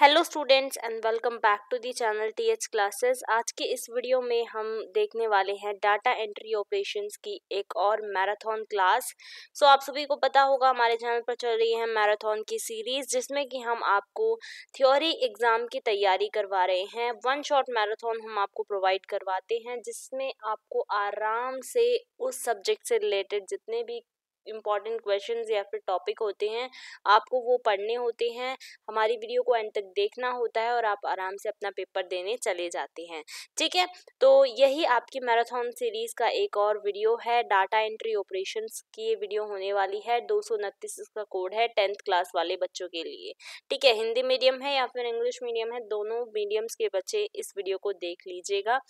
Hello students and welcome back to the channel T H classes आज के इस video में हम देखने वाले हैं डाटा एंट्री ऑपरेशंस की एक और मैराथन क्लास सो आप सभी को पता होगा हमारे चैनल पर चल रही है मैराथन की सीरीज़ जिसमें कि हम आपको थ्योरी एग्ज़ाम की तैयारी करवा रहे हैं वन शॉट मैराथन हम आपको प्रोवाइड करवाते हैं जिसमें आपको आराम से उस सब्जेक्ट से रिलेटेड जितने भी इम्पॉर्टेंट क्वेश्चन या फिर टॉपिक होते हैं आपको वो पढ़ने होते हैं हमारी वीडियो को एंड तक देखना होता है और आप आराम से अपना पेपर देने चले जाते हैं ठीक है तो यही आपकी मैराथन सीरीज़ का एक और वीडियो है डाटा एंट्री ऑपरेशन की ये वीडियो होने वाली है दो इसका कोड है टेंथ क्लास वाले बच्चों के लिए ठीक है हिंदी मीडियम है या फिर इंग्लिश मीडियम है दोनों मीडियम्स के बच्चे इस वीडियो को देख लीजिएगा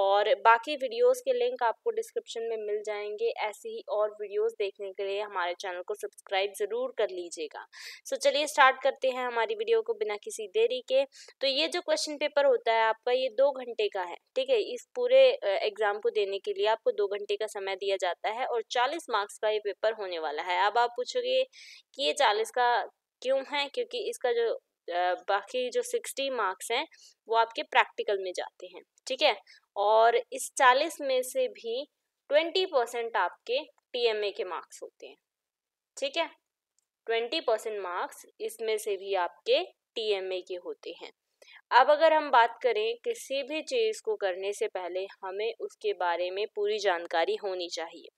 और बाकी वीडियोज़ के लिंक आपको डिस्क्रिप्शन में मिल जाएंगे ऐसे ही और वीडियोज़ देखने देखने के लिए हमारे चैनल को सब्सक्राइब ज़रूर कर लीजिएगा सो so, चलिए स्टार्ट करते हैं हमारी वीडियो को बिना किसी देरी के तो ये जो क्वेश्चन पेपर होता है आपका ये दो घंटे का है ठीक है इस पूरे एग्ज़ाम को देने के लिए आपको दो घंटे का समय दिया जाता है और चालीस मार्क्स का ये पेपर होने वाला है अब आप पूछोगे कि ये चालीस का क्यों है क्योंकि इसका जो बाकी जो सिक्सटी मार्क्स हैं वो आपके प्रैक्टिकल में जाते हैं ठीक है और इस चालीस में से भी ट्वेंटी परसेंट आपके टीएमए के मार्क्स होते हैं ठीक है ट्वेंटी परसेंट मार्क्स इसमें से भी आपके टीएमए के होते हैं अब अगर हम बात करें किसी भी चीज़ को करने से पहले हमें उसके बारे में पूरी जानकारी होनी चाहिए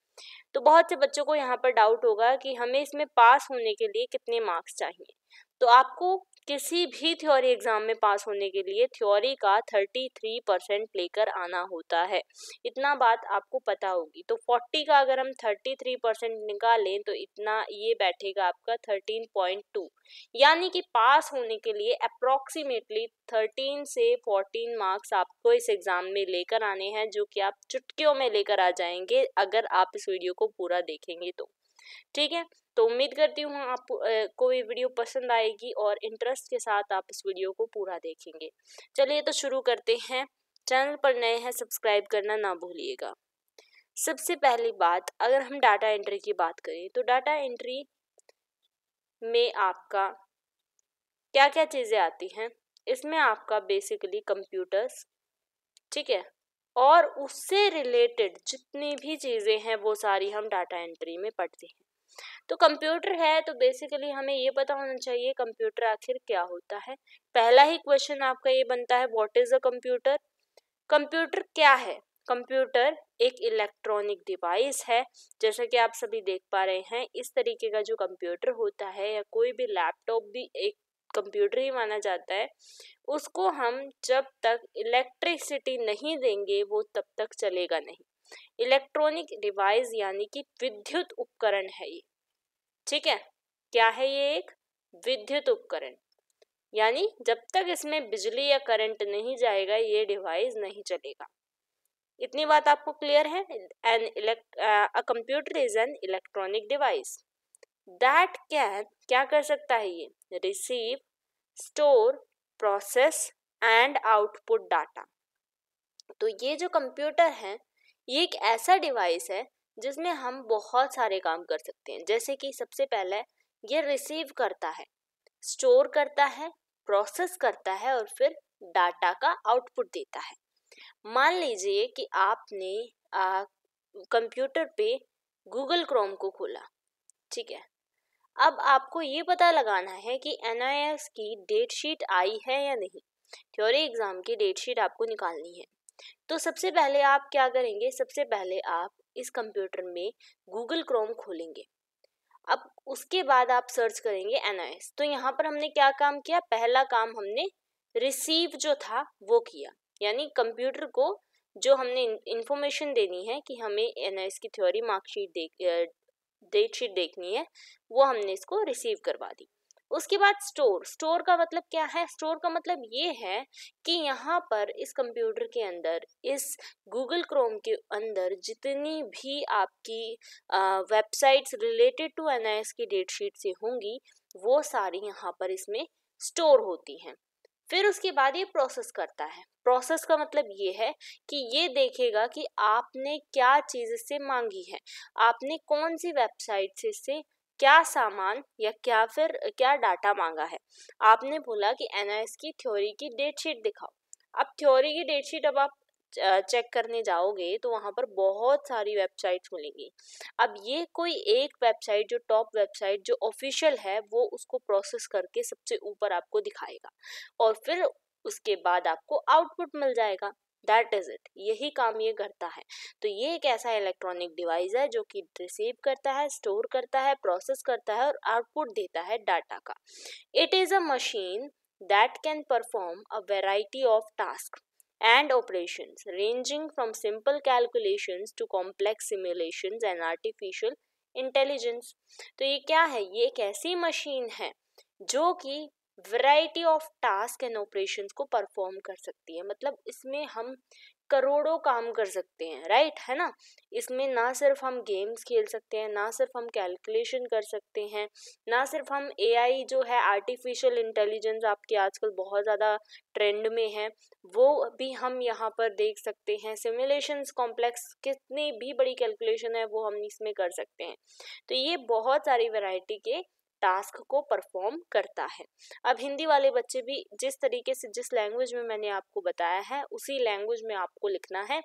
तो बहुत से बच्चों को यहाँ पर डाउट होगा कि हमें इसमें पास होने के लिए कितने मार्क्स चाहिए तो आपको किसी भी थ्योरी एग्ज़ाम में पास होने के लिए थ्योरी का थर्टी थ्री परसेंट लेकर आना होता है इतना बात आपको पता होगी तो फोर्टी का अगर हम थर्टी थ्री परसेंट निकालें तो इतना ये बैठेगा आपका थर्टीन पॉइंट टू यानी कि पास होने के लिए अप्रॉक्सीमेटली थर्टीन से फोर्टीन मार्क्स आपको इस एग्ज़ाम में लेकर आने हैं जो कि आप चुटकियों में लेकर आ जाएंगे अगर आप इस वीडियो को पूरा देखेंगे तो ठीक है तो उम्मीद करती हूँ आप को ये वीडियो पसंद आएगी और इंटरेस्ट के साथ आप इस वीडियो को पूरा देखेंगे चलिए तो शुरू करते हैं चैनल पर नए हैं सब्सक्राइब करना ना भूलिएगा सबसे पहली बात अगर हम डाटा एंट्री की बात करें तो डाटा एंट्री में आपका क्या क्या चीज़ें आती हैं इसमें आपका बेसिकली कंप्यूटर्स ठीक है और उससे रिलेटेड जितनी भी चीज़ें हैं वो सारी हम डाटा एंट्री में पढ़ते हैं तो कंप्यूटर है तो बेसिकली हमें ये पता होना चाहिए कंप्यूटर आखिर क्या होता है पहला ही क्वेश्चन आपका ये बनता है what is a computer computer क्या है कंप्यूटर एक इलेक्ट्रॉनिक डिवाइस है जैसा कि आप सभी देख पा रहे हैं इस तरीके का जो कंप्यूटर होता है या कोई भी लैपटॉप भी एक कंप्यूटर ही माना जाता है उसको हम जब तक इलेक्ट्रिसिटी नहीं देंगे वो तब तक चलेगा नहीं इलेक्ट्रॉनिक डिवाइस यानी कि विद्युत उपकरण है ये ठीक है क्या है ये एक विद्युत उपकरण यानी जब तक इसमें बिजली या करंट नहीं जाएगा ये डिवाइस नहीं चलेगा इतनी बात आपको क्लियर है an elect a computer is an electronic device that can क्या कर सकता है ये receive store process and output data तो ये जो कंप्यूटर है ये एक ऐसा डिवाइस है जिसमें हम बहुत सारे काम कर सकते हैं जैसे कि सबसे पहले ये रिसीव करता है स्टोर करता है प्रोसेस करता है और फिर डाटा का आउटपुट देता है मान लीजिए कि आपने कंप्यूटर पे गूगल क्रोम को खोला ठीक है अब आपको ये पता लगाना है कि एन की डेट शीट आई है या नहीं थ्योरी एग्ज़ाम की डेट शीट आपको निकालनी है तो सबसे पहले आप क्या करेंगे सबसे पहले आप इस कंप्यूटर में गूगल क्रोम खोलेंगे अब उसके बाद आप सर्च करेंगे एन तो यहाँ पर हमने क्या काम किया पहला काम हमने रिसीव जो था वो किया यानी कंप्यूटर को जो हमने इन्फॉर्मेशन देनी है कि हमें एन की थ्योरी मार्कशीट देख डेट शीट देखनी है वो हमने इसको रिसीव करवा दी उसके बाद स्टोर स्टोर का मतलब क्या है स्टोर का मतलब ये है कि यहाँ पर इस कंप्यूटर के अंदर इस गूगल क्रोम के अंदर जितनी भी आपकी वेबसाइट्स रिलेटेड टू एन की डेट शीट से होंगी वो सारी यहाँ पर इसमें स्टोर होती हैं फिर उसके बाद ये प्रोसेस करता है प्रोसेस का मतलब ये है कि ये देखेगा कि आपने क्या चीज़ इससे मांगी है आपने कौन सी वेबसाइट से इससे क्या सामान या क्या फिर क्या डाटा मांगा है आपने बोला कि एन की थ्योरी की डेट शीट दिखाओ अब थ्योरी की डेट शीट अब आप चेक करने जाओगे तो वहाँ पर बहुत सारी वेबसाइट्स मिलेंगी अब ये कोई एक वेबसाइट जो टॉप वेबसाइट जो ऑफिशियल है वो उसको प्रोसेस करके सबसे ऊपर आपको दिखाएगा और फिर उसके बाद आपको आउटपुट मिल जाएगा दैट इज़ इट यही काम ये करता है तो ये एक ऐसा इलेक्ट्रॉनिक डिवाइस है जो कि रिसीव करता है स्टोर करता है प्रोसेस करता है और आउटपुट देता है डाटा का it is a machine that can perform a variety of task and operations ranging from simple calculations to complex simulations and artificial intelligence तो ये क्या है ये एक ऐसी मशीन है जो कि variety of task and operations को परफॉर्म कर सकती है मतलब इसमें हम करोड़ों काम कर सकते हैं राइट है ना इसमें ना सिर्फ हम गेम्स खेल सकते हैं ना सिर्फ हम कैलकुलेशन कर सकते हैं ना सिर्फ हम एआई जो है आर्टिफिशियल इंटेलिजेंस आपके आजकल बहुत ज़्यादा ट्रेंड में है वो भी हम यहाँ पर देख सकते हैं सिमुलेशंस कॉम्प्लेक्स कितनी भी बड़ी कैलकुलेशन है वो हम इसमें कर सकते हैं तो ये बहुत सारी वैरायटी के टास्क को परफॉर्म करता है अब हिंदी वाले बच्चे भी जिस तरीके से जिस लैंग्वेज में मैंने आपको बताया है उसी लैंग्वेज में आपको लिखना है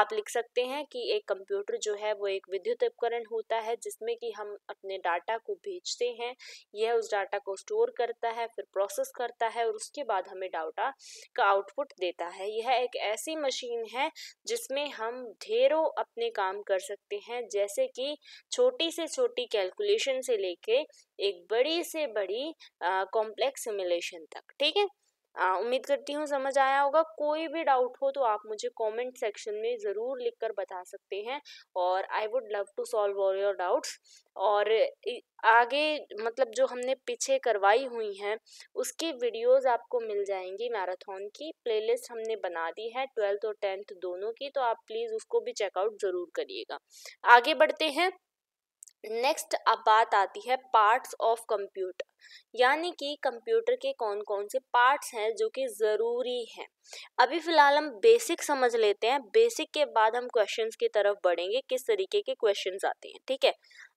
आप लिख सकते हैं कि एक कंप्यूटर जो है वो एक विद्युत उपकरण होता है जिसमें कि हम अपने डाटा को भेजते हैं यह उस डाटा को स्टोर करता है फिर प्रोसेस करता है और उसके बाद हमें डाटा का आउटपुट देता है यह एक ऐसी मशीन है जिसमें हम ढेरों अपने काम कर सकते हैं जैसे कि छोटी से छोटी कैलकुलेशन से लेके एक बड़ी से बड़ी कॉम्प्लेक्स सिमुलेशन तक ठीक है उम्मीद करती हूँ समझ आया होगा कोई भी डाउट हो तो आप मुझे कमेंट सेक्शन में ज़रूर लिखकर बता सकते हैं और I would love to solve all your doubts और आगे मतलब जो हमने पीछे करवाई हुई हैं उसकी वीडियोस आपको मिल जाएंगी मैराथन की प्लेलिस्ट हमने बना दी है ट्वेल्थ और टेंथ दोनों की तो आप प्लीज़ उसको भी चेकआउट ज़रूर करिएगा आगे बढ़ते हैं नेक्स्ट अब बात आती है पार्ट्स ऑफ कंप्यूटर यानी कि कंप्यूटर के कौन कौन से पार्ट्स हैं जो कि ज़रूरी हैं अभी फ़िलहाल हम बेसिक समझ लेते हैं बेसिक के बाद हम क्वेश्चंस की तरफ बढ़ेंगे किस तरीके के क्वेश्चंस आते हैं ठीक है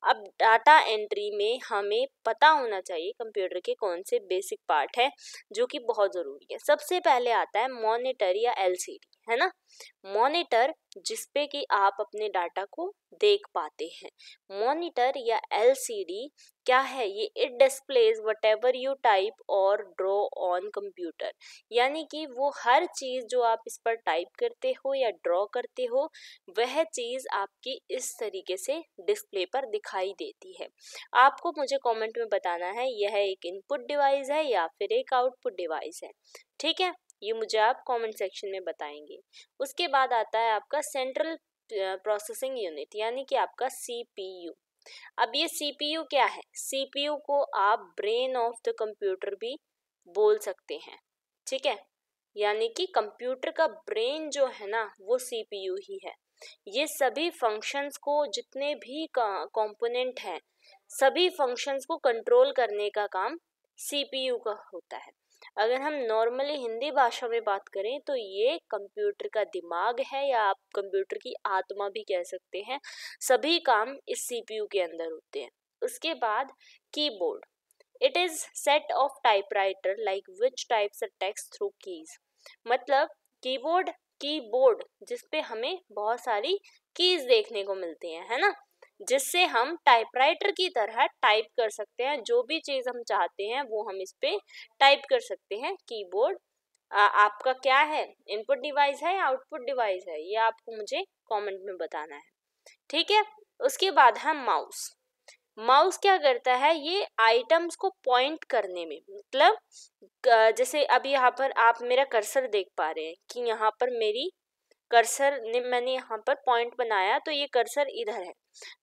अब डाटा एंट्री में हमें पता होना चाहिए कंप्यूटर के कौन से बेसिक पार्ट हैं जो कि बहुत ज़रूरी है सबसे पहले आता है मोनिटर या एल है ना मॉनिटर जिसपे कि आप अपने डाटा को देख पाते हैं मॉनिटर या एलसीडी क्या है ये it displays whatever you type और ड्रॉ ऑन कंप्यूटर यानी कि वो हर चीज़ जो आप इस पर टाइप करते हो या ड्रॉ करते हो वह चीज़ आपकी इस तरीके से डिस्प्ले पर दिखाई देती है आपको मुझे कमेंट में बताना है यह एक इनपुट डिवाइस है या फिर एक आउटपुट डिवाइस है ठीक है ये मुझे आप कमेंट सेक्शन में बताएंगे उसके बाद आता है आपका सेंट्रल प्रोसेसिंग यूनिट यानी कि आपका सी पी यू अब ये सीपीयू क्या है सीपीयू को आप ब्रेन ऑफ द कंप्यूटर भी बोल सकते हैं ठीक है यानी कि कंप्यूटर का ब्रेन जो है ना वो सीपीयू ही है ये सभी फंक्शंस को जितने भी कंपोनेंट हैं सभी फंक्शंस को कंट्रोल करने का काम सीपीयू का होता है अगर हम नॉर्मली हिंदी भाषा में बात करें तो ये कंप्यूटर का दिमाग है या आप कंप्यूटर की आत्मा भी कह सकते हैं सभी काम इस सीपीयू के अंदर होते हैं उसके बाद keyboard it is set of typewriter like which types text through keys मतलब कीबोर्ड कीबोर्ड जिस पे हमें बहुत सारी कीज देखने को मिलती हैं है ना जिससे हम टाइपराइटर की तरह टाइप कर सकते हैं जो भी चीज़ हम चाहते हैं वो हम इस पर टाइप कर सकते हैं कीबोर्ड आपका क्या है इनपुट डिवाइस है या आउटपुट डिवाइस है ये आपको मुझे कमेंट में बताना है ठीक है उसके बाद है माउस माउस क्या करता है ये आइटम्स को पॉइंट करने में मतलब जैसे अभी यहाँ पर आप मेरा कर्सर देख पा रहे हैं कि यहाँ पर मेरी कर्सर ने मैंने यहाँ पर पॉइंट बनाया तो ये कर्सर इधर है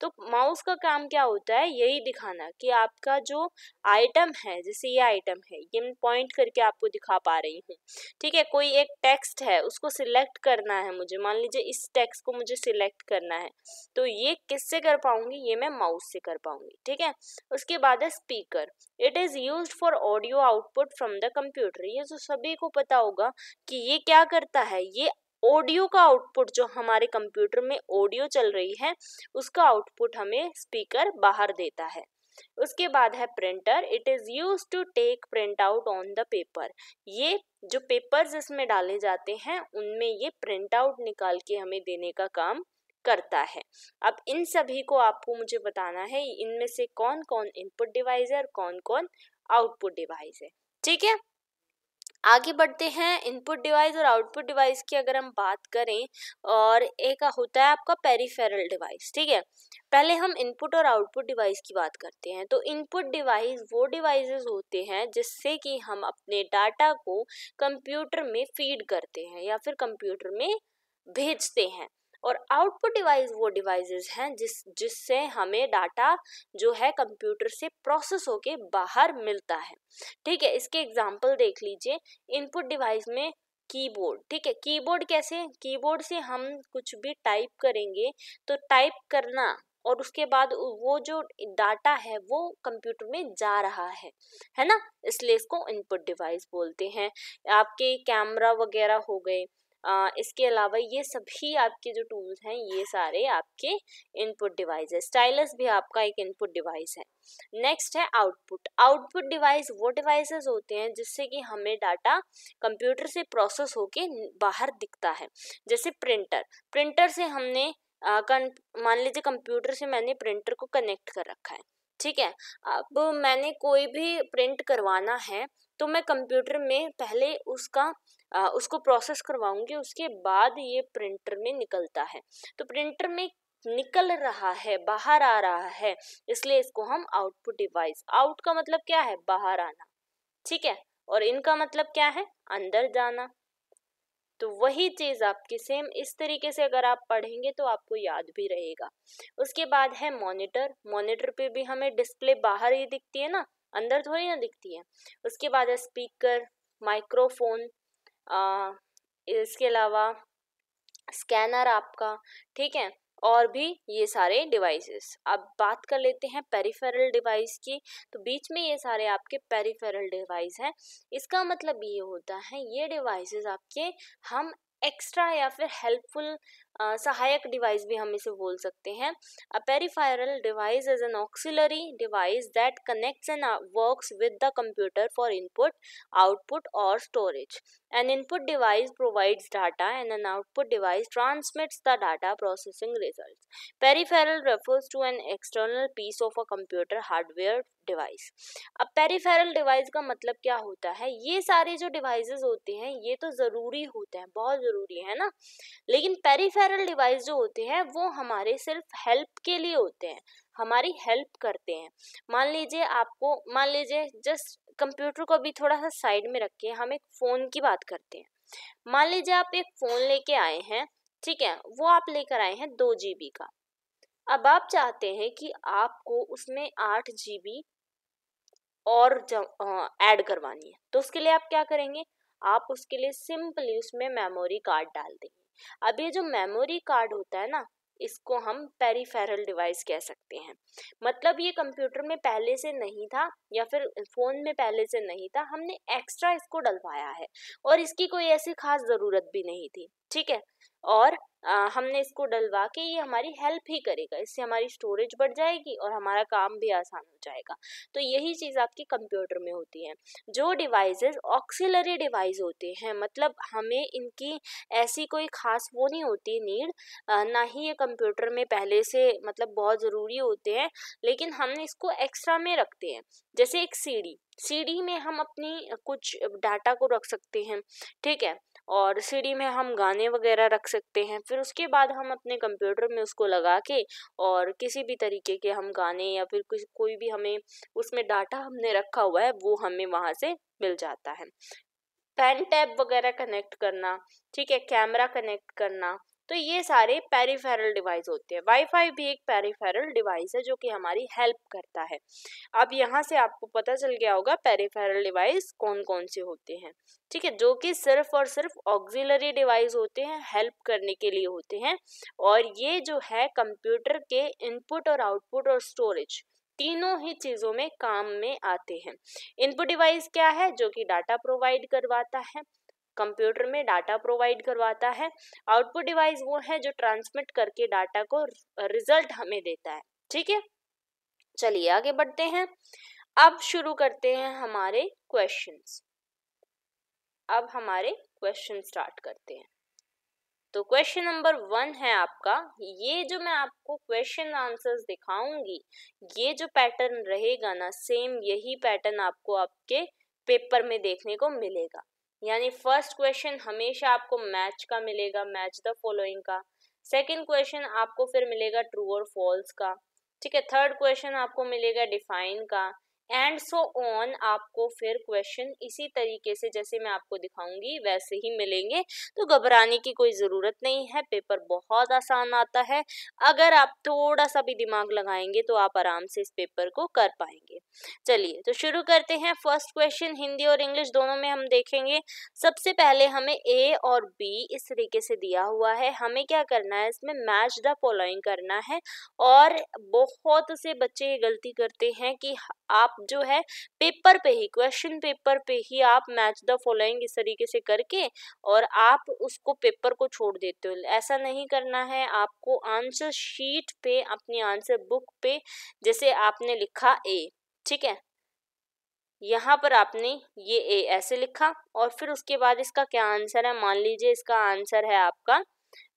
तो माउस का काम क्या होता है यही दिखाना कि आपका जो आइटम है जैसे ये आइटम है ये मैं पॉइंट करके आपको दिखा पा रही हूँ ठीक है कोई एक टेक्स्ट है उसको सिलेक्ट करना है मुझे मान लीजिए इस टेक्स्ट को मुझे सिलेक्ट करना है तो ये किससे कर पाऊंगी ये मैं माउस से कर पाऊंगी ठीक है उसके बाद है speaker it is use for audio output from the computer ये जो तो सभी को पता होगा कि ये क्या करता है ये ऑडियो का आउटपुट जो हमारे कंप्यूटर में ऑडियो चल रही है उसका आउटपुट हमें स्पीकर बाहर देता है उसके बाद है printer it is use to take print out on the paper ये जो पेपर्स इसमें डाले जाते हैं उनमें ये प्रिंट आउट निकाल के हमें देने का काम करता है अब इन सभी को आपको मुझे बताना है इनमें से कौन कौन इनपुट डिवाइस है और कौन कौन आउटपुट डिवाइस है ठीक है आगे बढ़ते हैं इनपुट डिवाइस और आउटपुट डिवाइस की अगर हम बात करें और एक होता है आपका पेरीफेरल डिवाइस ठीक है पहले हम इनपुट और आउटपुट डिवाइस की बात करते हैं तो इनपुट डिवाइस वो डिवाइसेस होते हैं जिससे कि हम अपने डाटा को कंप्यूटर में फीड करते हैं या फिर कंप्यूटर में भेजते हैं और आउटपुट डिवाइस वो डिवाइसेस हैं जिस जिससे हमें डाटा जो है कंप्यूटर से प्रोसेस होके बाहर मिलता है ठीक है इसके एग्जांपल देख लीजिए इनपुट डिवाइस में कीबोर्ड ठीक है कीबोर्ड कैसे कीबोर्ड से हम कुछ भी टाइप करेंगे तो टाइप करना और उसके बाद वो जो डाटा है वो कंप्यूटर में जा रहा है है ना इसलिए इसको इनपुट डिवाइस बोलते हैं आपके कैमरा वगैरह हो गए आ, इसके अलावा ये सभी आपके जो टूल्स हैं ये सारे आपके इनपुट डिवाइस है स्टाइलस भी आपका एक इनपुट डिवाइस है नेक्स्ट है आउटपुट आउटपुट डिवाइस वो डिवाइसेस होते हैं जिससे कि हमें डाटा कंप्यूटर से प्रोसेस होके बाहर दिखता है जैसे प्रिंटर प्रिंटर से हमने मान लीजिए कंप्यूटर से मैंने प्रिंटर को कनेक्ट कर रखा है ठीक है अब मैंने कोई भी प्रिंट करवाना है तो मैं कंप्यूटर में पहले उसका उसको प्रोसेस करवाऊंगी उसके बाद ये प्रिंटर में निकलता है तो प्रिंटर में निकल रहा है बाहर आ रहा है इसलिए इसको हम आउटपुट डिवाइस आउट का मतलब क्या है बाहर आना ठीक है और इनका मतलब क्या है अंदर जाना तो वही चीज़ आपकी सेम इस तरीके से अगर आप पढ़ेंगे तो आपको याद भी रहेगा उसके बाद है मॉनिटर मॉनिटर पे भी हमें डिस्प्ले बाहर ही दिखती है ना अंदर थोड़ी ना दिखती है उसके बाद है स्पीकर माइक्रोफोन आ, इसके अलावा स्कैनर आपका ठीक है और भी ये सारे डिवाइसेस अब बात कर लेते हैं पेरीफेरल डिवाइस की तो बीच में ये सारे आपके पेरीफेरल डिवाइस हैं इसका मतलब ये होता है ये डिवाइसेस आपके हम एक्स्ट्रा या फिर हेल्पफुल सहायक डिवाइस भी हम इसे बोल सकते हैं a peripheral device is an auxiliary device that connects and works with the computer for input output और storage An input device provides data and an output device transmits the data processing results. Peripheral refers to an external piece of a computer hardware device. अब peripheral device का मतलब क्या होता है ये सारे जो devices होते हैं ये तो ज़रूरी होते हैं बहुत ज़रूरी है ना लेकिन peripheral device जो होते हैं वो हमारे सिर्फ help के लिए होते हैं हमारी हेल्प करते हैं मान लीजिए आपको मान लीजिए जस्ट कंप्यूटर को अभी थोड़ा सा साइड में रखें हम एक फ़ोन की बात करते हैं मान लीजिए आप एक फ़ोन लेके आए हैं ठीक है वो आप लेकर आए हैं दो जी का अब आप चाहते हैं कि आपको उसमें आठ जी और ऐड करवानी है तो उसके लिए आप क्या करेंगे आप उसके लिए सिंपली उसमें मेमोरी कार्ड डाल देंगे अब ये जो मेमोरी कार्ड होता है ना इसको हम पेरीफेरल डिवाइस कह सकते हैं मतलब ये कंप्यूटर में पहले से नहीं था या फिर फ़ोन में पहले से नहीं था हमने एक्स्ट्रा इसको डलवाया है और इसकी कोई ऐसी खास ज़रूरत भी नहीं थी ठीक है और आ, हमने इसको डलवा के ये हमारी हेल्प ही करेगा इससे हमारी स्टोरेज बढ़ जाएगी और हमारा काम भी आसान हो जाएगा तो यही चीज़ आपके कंप्यूटर में होती है जो डिवाइसेस ऑक्सिलरी डिवाइस होते हैं मतलब हमें इनकी ऐसी कोई ख़ास वो नहीं होती नीड ना ही ये कंप्यूटर में पहले से मतलब बहुत ज़रूरी होते हैं लेकिन हम इसको एक्स्ट्रा में रखते हैं जैसे एक सीढ़ी सीढ़ी में हम अपनी कुछ डाटा को रख सकते हैं ठीक है और सीडी में हम गाने वगैरह रख सकते हैं फिर उसके बाद हम अपने कंप्यूटर में उसको लगा के और किसी भी तरीके के हम गाने या फिर कुछ कोई भी हमें उसमें डाटा हमने रखा हुआ है वो हमें वहाँ से मिल जाता है पेन टैब वगैरह कनेक्ट करना ठीक है कैमरा कनेक्ट करना तो ये सारे पेरीफेरल डिवाइस होते हैं वाईफाई भी एक पेरीफेरल डिवाइस है जो कि हमारी हेल्प करता है अब यहाँ से आपको पता चल गया होगा पेरीफेरल डिवाइस कौन कौन से होते हैं ठीक है जो कि सिर्फ और सिर्फ ऑक्सिलरी डिवाइस होते हैं हेल्प करने के लिए होते हैं और ये जो है कंप्यूटर के इनपुट और आउटपुट और स्टोरेज तीनों ही चीज़ों में काम में आते हैं इनपुट डिवाइस क्या है जो कि डाटा प्रोवाइड करवाता है कंप्यूटर में डाटा प्रोवाइड करवाता है आउटपुट डिवाइस वो है जो ट्रांसमिट करके डाटा को रिजल्ट हमें देता है ठीक है चलिए आगे बढ़ते हैं अब शुरू करते हैं हमारे क्वेश्चंस अब हमारे क्वेश्चन स्टार्ट करते हैं तो क्वेश्चन नंबर वन है आपका ये जो मैं आपको क्वेश्चन आंसर्स दिखाऊंगी ये जो पैटर्न रहेगा ना सेम यही पैटर्न आपको आपके पेपर में देखने को मिलेगा यानी फर्स्ट क्वेश्चन हमेशा आपको मैच का मिलेगा मैच द फॉलोइंग का सेकंड क्वेश्चन आपको फिर मिलेगा ट्रू और फॉल्स का ठीक है थर्ड क्वेश्चन आपको मिलेगा डिफाइन का एंड सो ऑन आपको फिर क्वेश्चन इसी तरीके से जैसे मैं आपको दिखाऊंगी वैसे ही मिलेंगे तो घबराने की कोई ज़रूरत नहीं है पेपर बहुत आसान आता है अगर आप थोड़ा सा भी दिमाग लगाएंगे तो आप आराम से इस पेपर को कर पाएंगे चलिए तो शुरू करते हैं फर्स्ट क्वेश्चन हिंदी और इंग्लिश दोनों में हम देखेंगे सबसे पहले हमें ए और बी इस तरीके से दिया हुआ है हमें क्या करना है इसमें मैच द फॉलोइंग करना है और बहुत से बच्चे ये गलती करते हैं कि आप जो है पेपर पे ही क्वेश्चन पेपर पे ही आप मैच द फॉलोइंग इस तरीके से करके और आप उसको पेपर को छोड़ देते हो ऐसा नहीं करना है आपको आंसर शीट पे अपनी आंसर बुक पे जैसे आपने लिखा ए ठीक है यहाँ पर आपने ये ए ऐसे लिखा और फिर उसके बाद इसका क्या आंसर है मान लीजिए इसका आंसर है आपका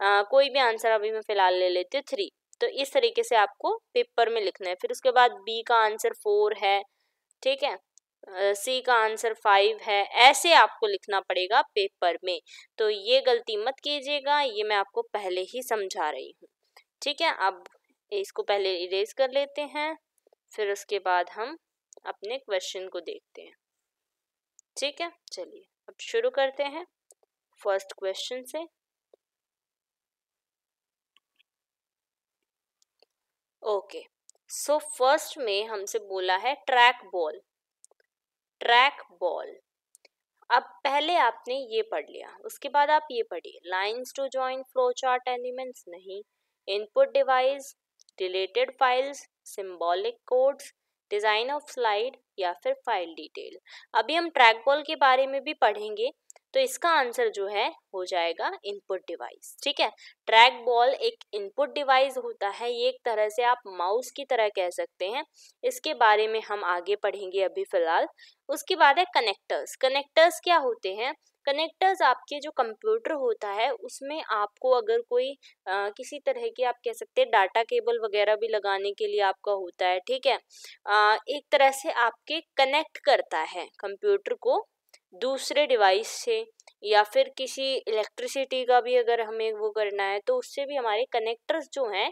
आ, कोई भी आंसर अभी मैं फिलहाल ले लेती हूँ थ्री तो इस तरीके से आपको पेपर में लिखना है फिर उसके बाद बी का आंसर फोर है ठीक है सी का आंसर फाइव है ऐसे आपको लिखना पड़ेगा पेपर में तो ये गलती मत कीजिएगा ये मैं आपको पहले ही समझा रही हूँ ठीक है अब इसको पहले इरेज कर लेते हैं फिर उसके बाद हम अपने क्वेश्चन को देखते हैं ठीक है चलिए अब शुरू करते हैं फर्स्ट क्वेश्चन से ओके सो फर्स्ट में हमसे बोला है ट्रैक बॉल ट्रैक बॉल अब पहले आपने ये पढ़ लिया उसके बाद आप ये पढ़िए lines to join flow chart elements नहीं input device related files symbolic codes design of slide या फिर फाइल डिटेल अभी हम ट्रैक बॉल के बारे में भी पढ़ेंगे तो इसका आंसर जो है हो जाएगा इनपुट डिवाइस ठीक है ट्रैक बॉल एक इनपुट डिवाइस होता है ये एक तरह से आप माउस की तरह कह सकते हैं इसके बारे में हम आगे पढ़ेंगे अभी फिलहाल उसके बाद है कनेक्टर्स कनेक्टर्स क्या होते हैं कनेक्टर्स आपके जो कंप्यूटर होता है उसमें आपको अगर कोई आ, किसी तरह की आप कह सकते हैं डाटा केबल वगैरह भी लगाने के लिए आपका होता है ठीक है आ, एक तरह से आपके कनेक्ट करता है कंप्यूटर को दूसरे डिवाइस से या फिर किसी इलेक्ट्रिसिटी का भी अगर हमें वो करना है तो उससे भी हमारे कनेक्टर्स जो हैं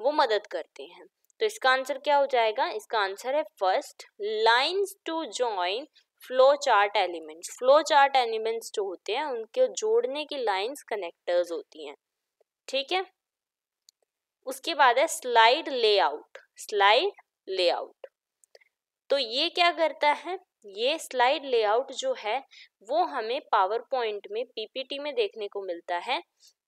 वो मदद करते हैं तो इसका आंसर क्या हो जाएगा इसका आंसर है first lines to join flow chart elements flow chart elements जो होते हैं उनके जोड़ने की लाइंस कनेक्टर्स होती हैं ठीक है उसके बाद है स्लाइड लेआउट स्लाइड लेआउट तो ये क्या करता है ये स्लाइड लेआउट जो है वो हमें पावर पॉइंट में पीपीटी में देखने को मिलता है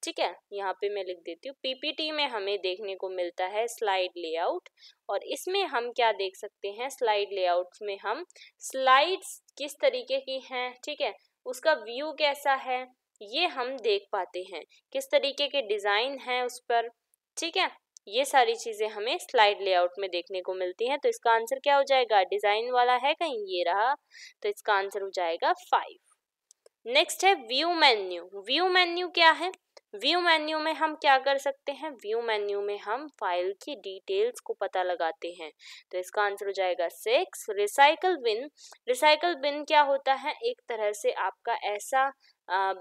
ठीक है यहाँ पे मैं लिख देती हूँ पीपीटी में हमें देखने को मिलता है स्लाइड लेआउट और इसमें हम क्या देख सकते हैं स्लाइड लेआउट में हम स्लाइड्स किस तरीके की हैं ठीक है उसका व्यू कैसा है ये हम देख पाते हैं किस तरीके के डिज़ाइन हैं उस पर ठीक है ये सारी चीज़ें हमें स्लाइड लेआउट में देखने को मिलती हैं तो इसका आंसर क्या हो जाएगा डिज़ाइन वाला है कहीं ये रहा तो इसका आंसर हो जाएगा फाइव नेक्स्ट है व्यू मेन्यू व्यू मेन्यू क्या है व्यू मेन्यू में हम क्या कर सकते हैं व्यू मेन्यू में हम फाइल की डिटेल्स को पता लगाते हैं तो इसका आंसर हो जाएगा six recycle bin recycle bin क्या होता है एक तरह से आपका ऐसा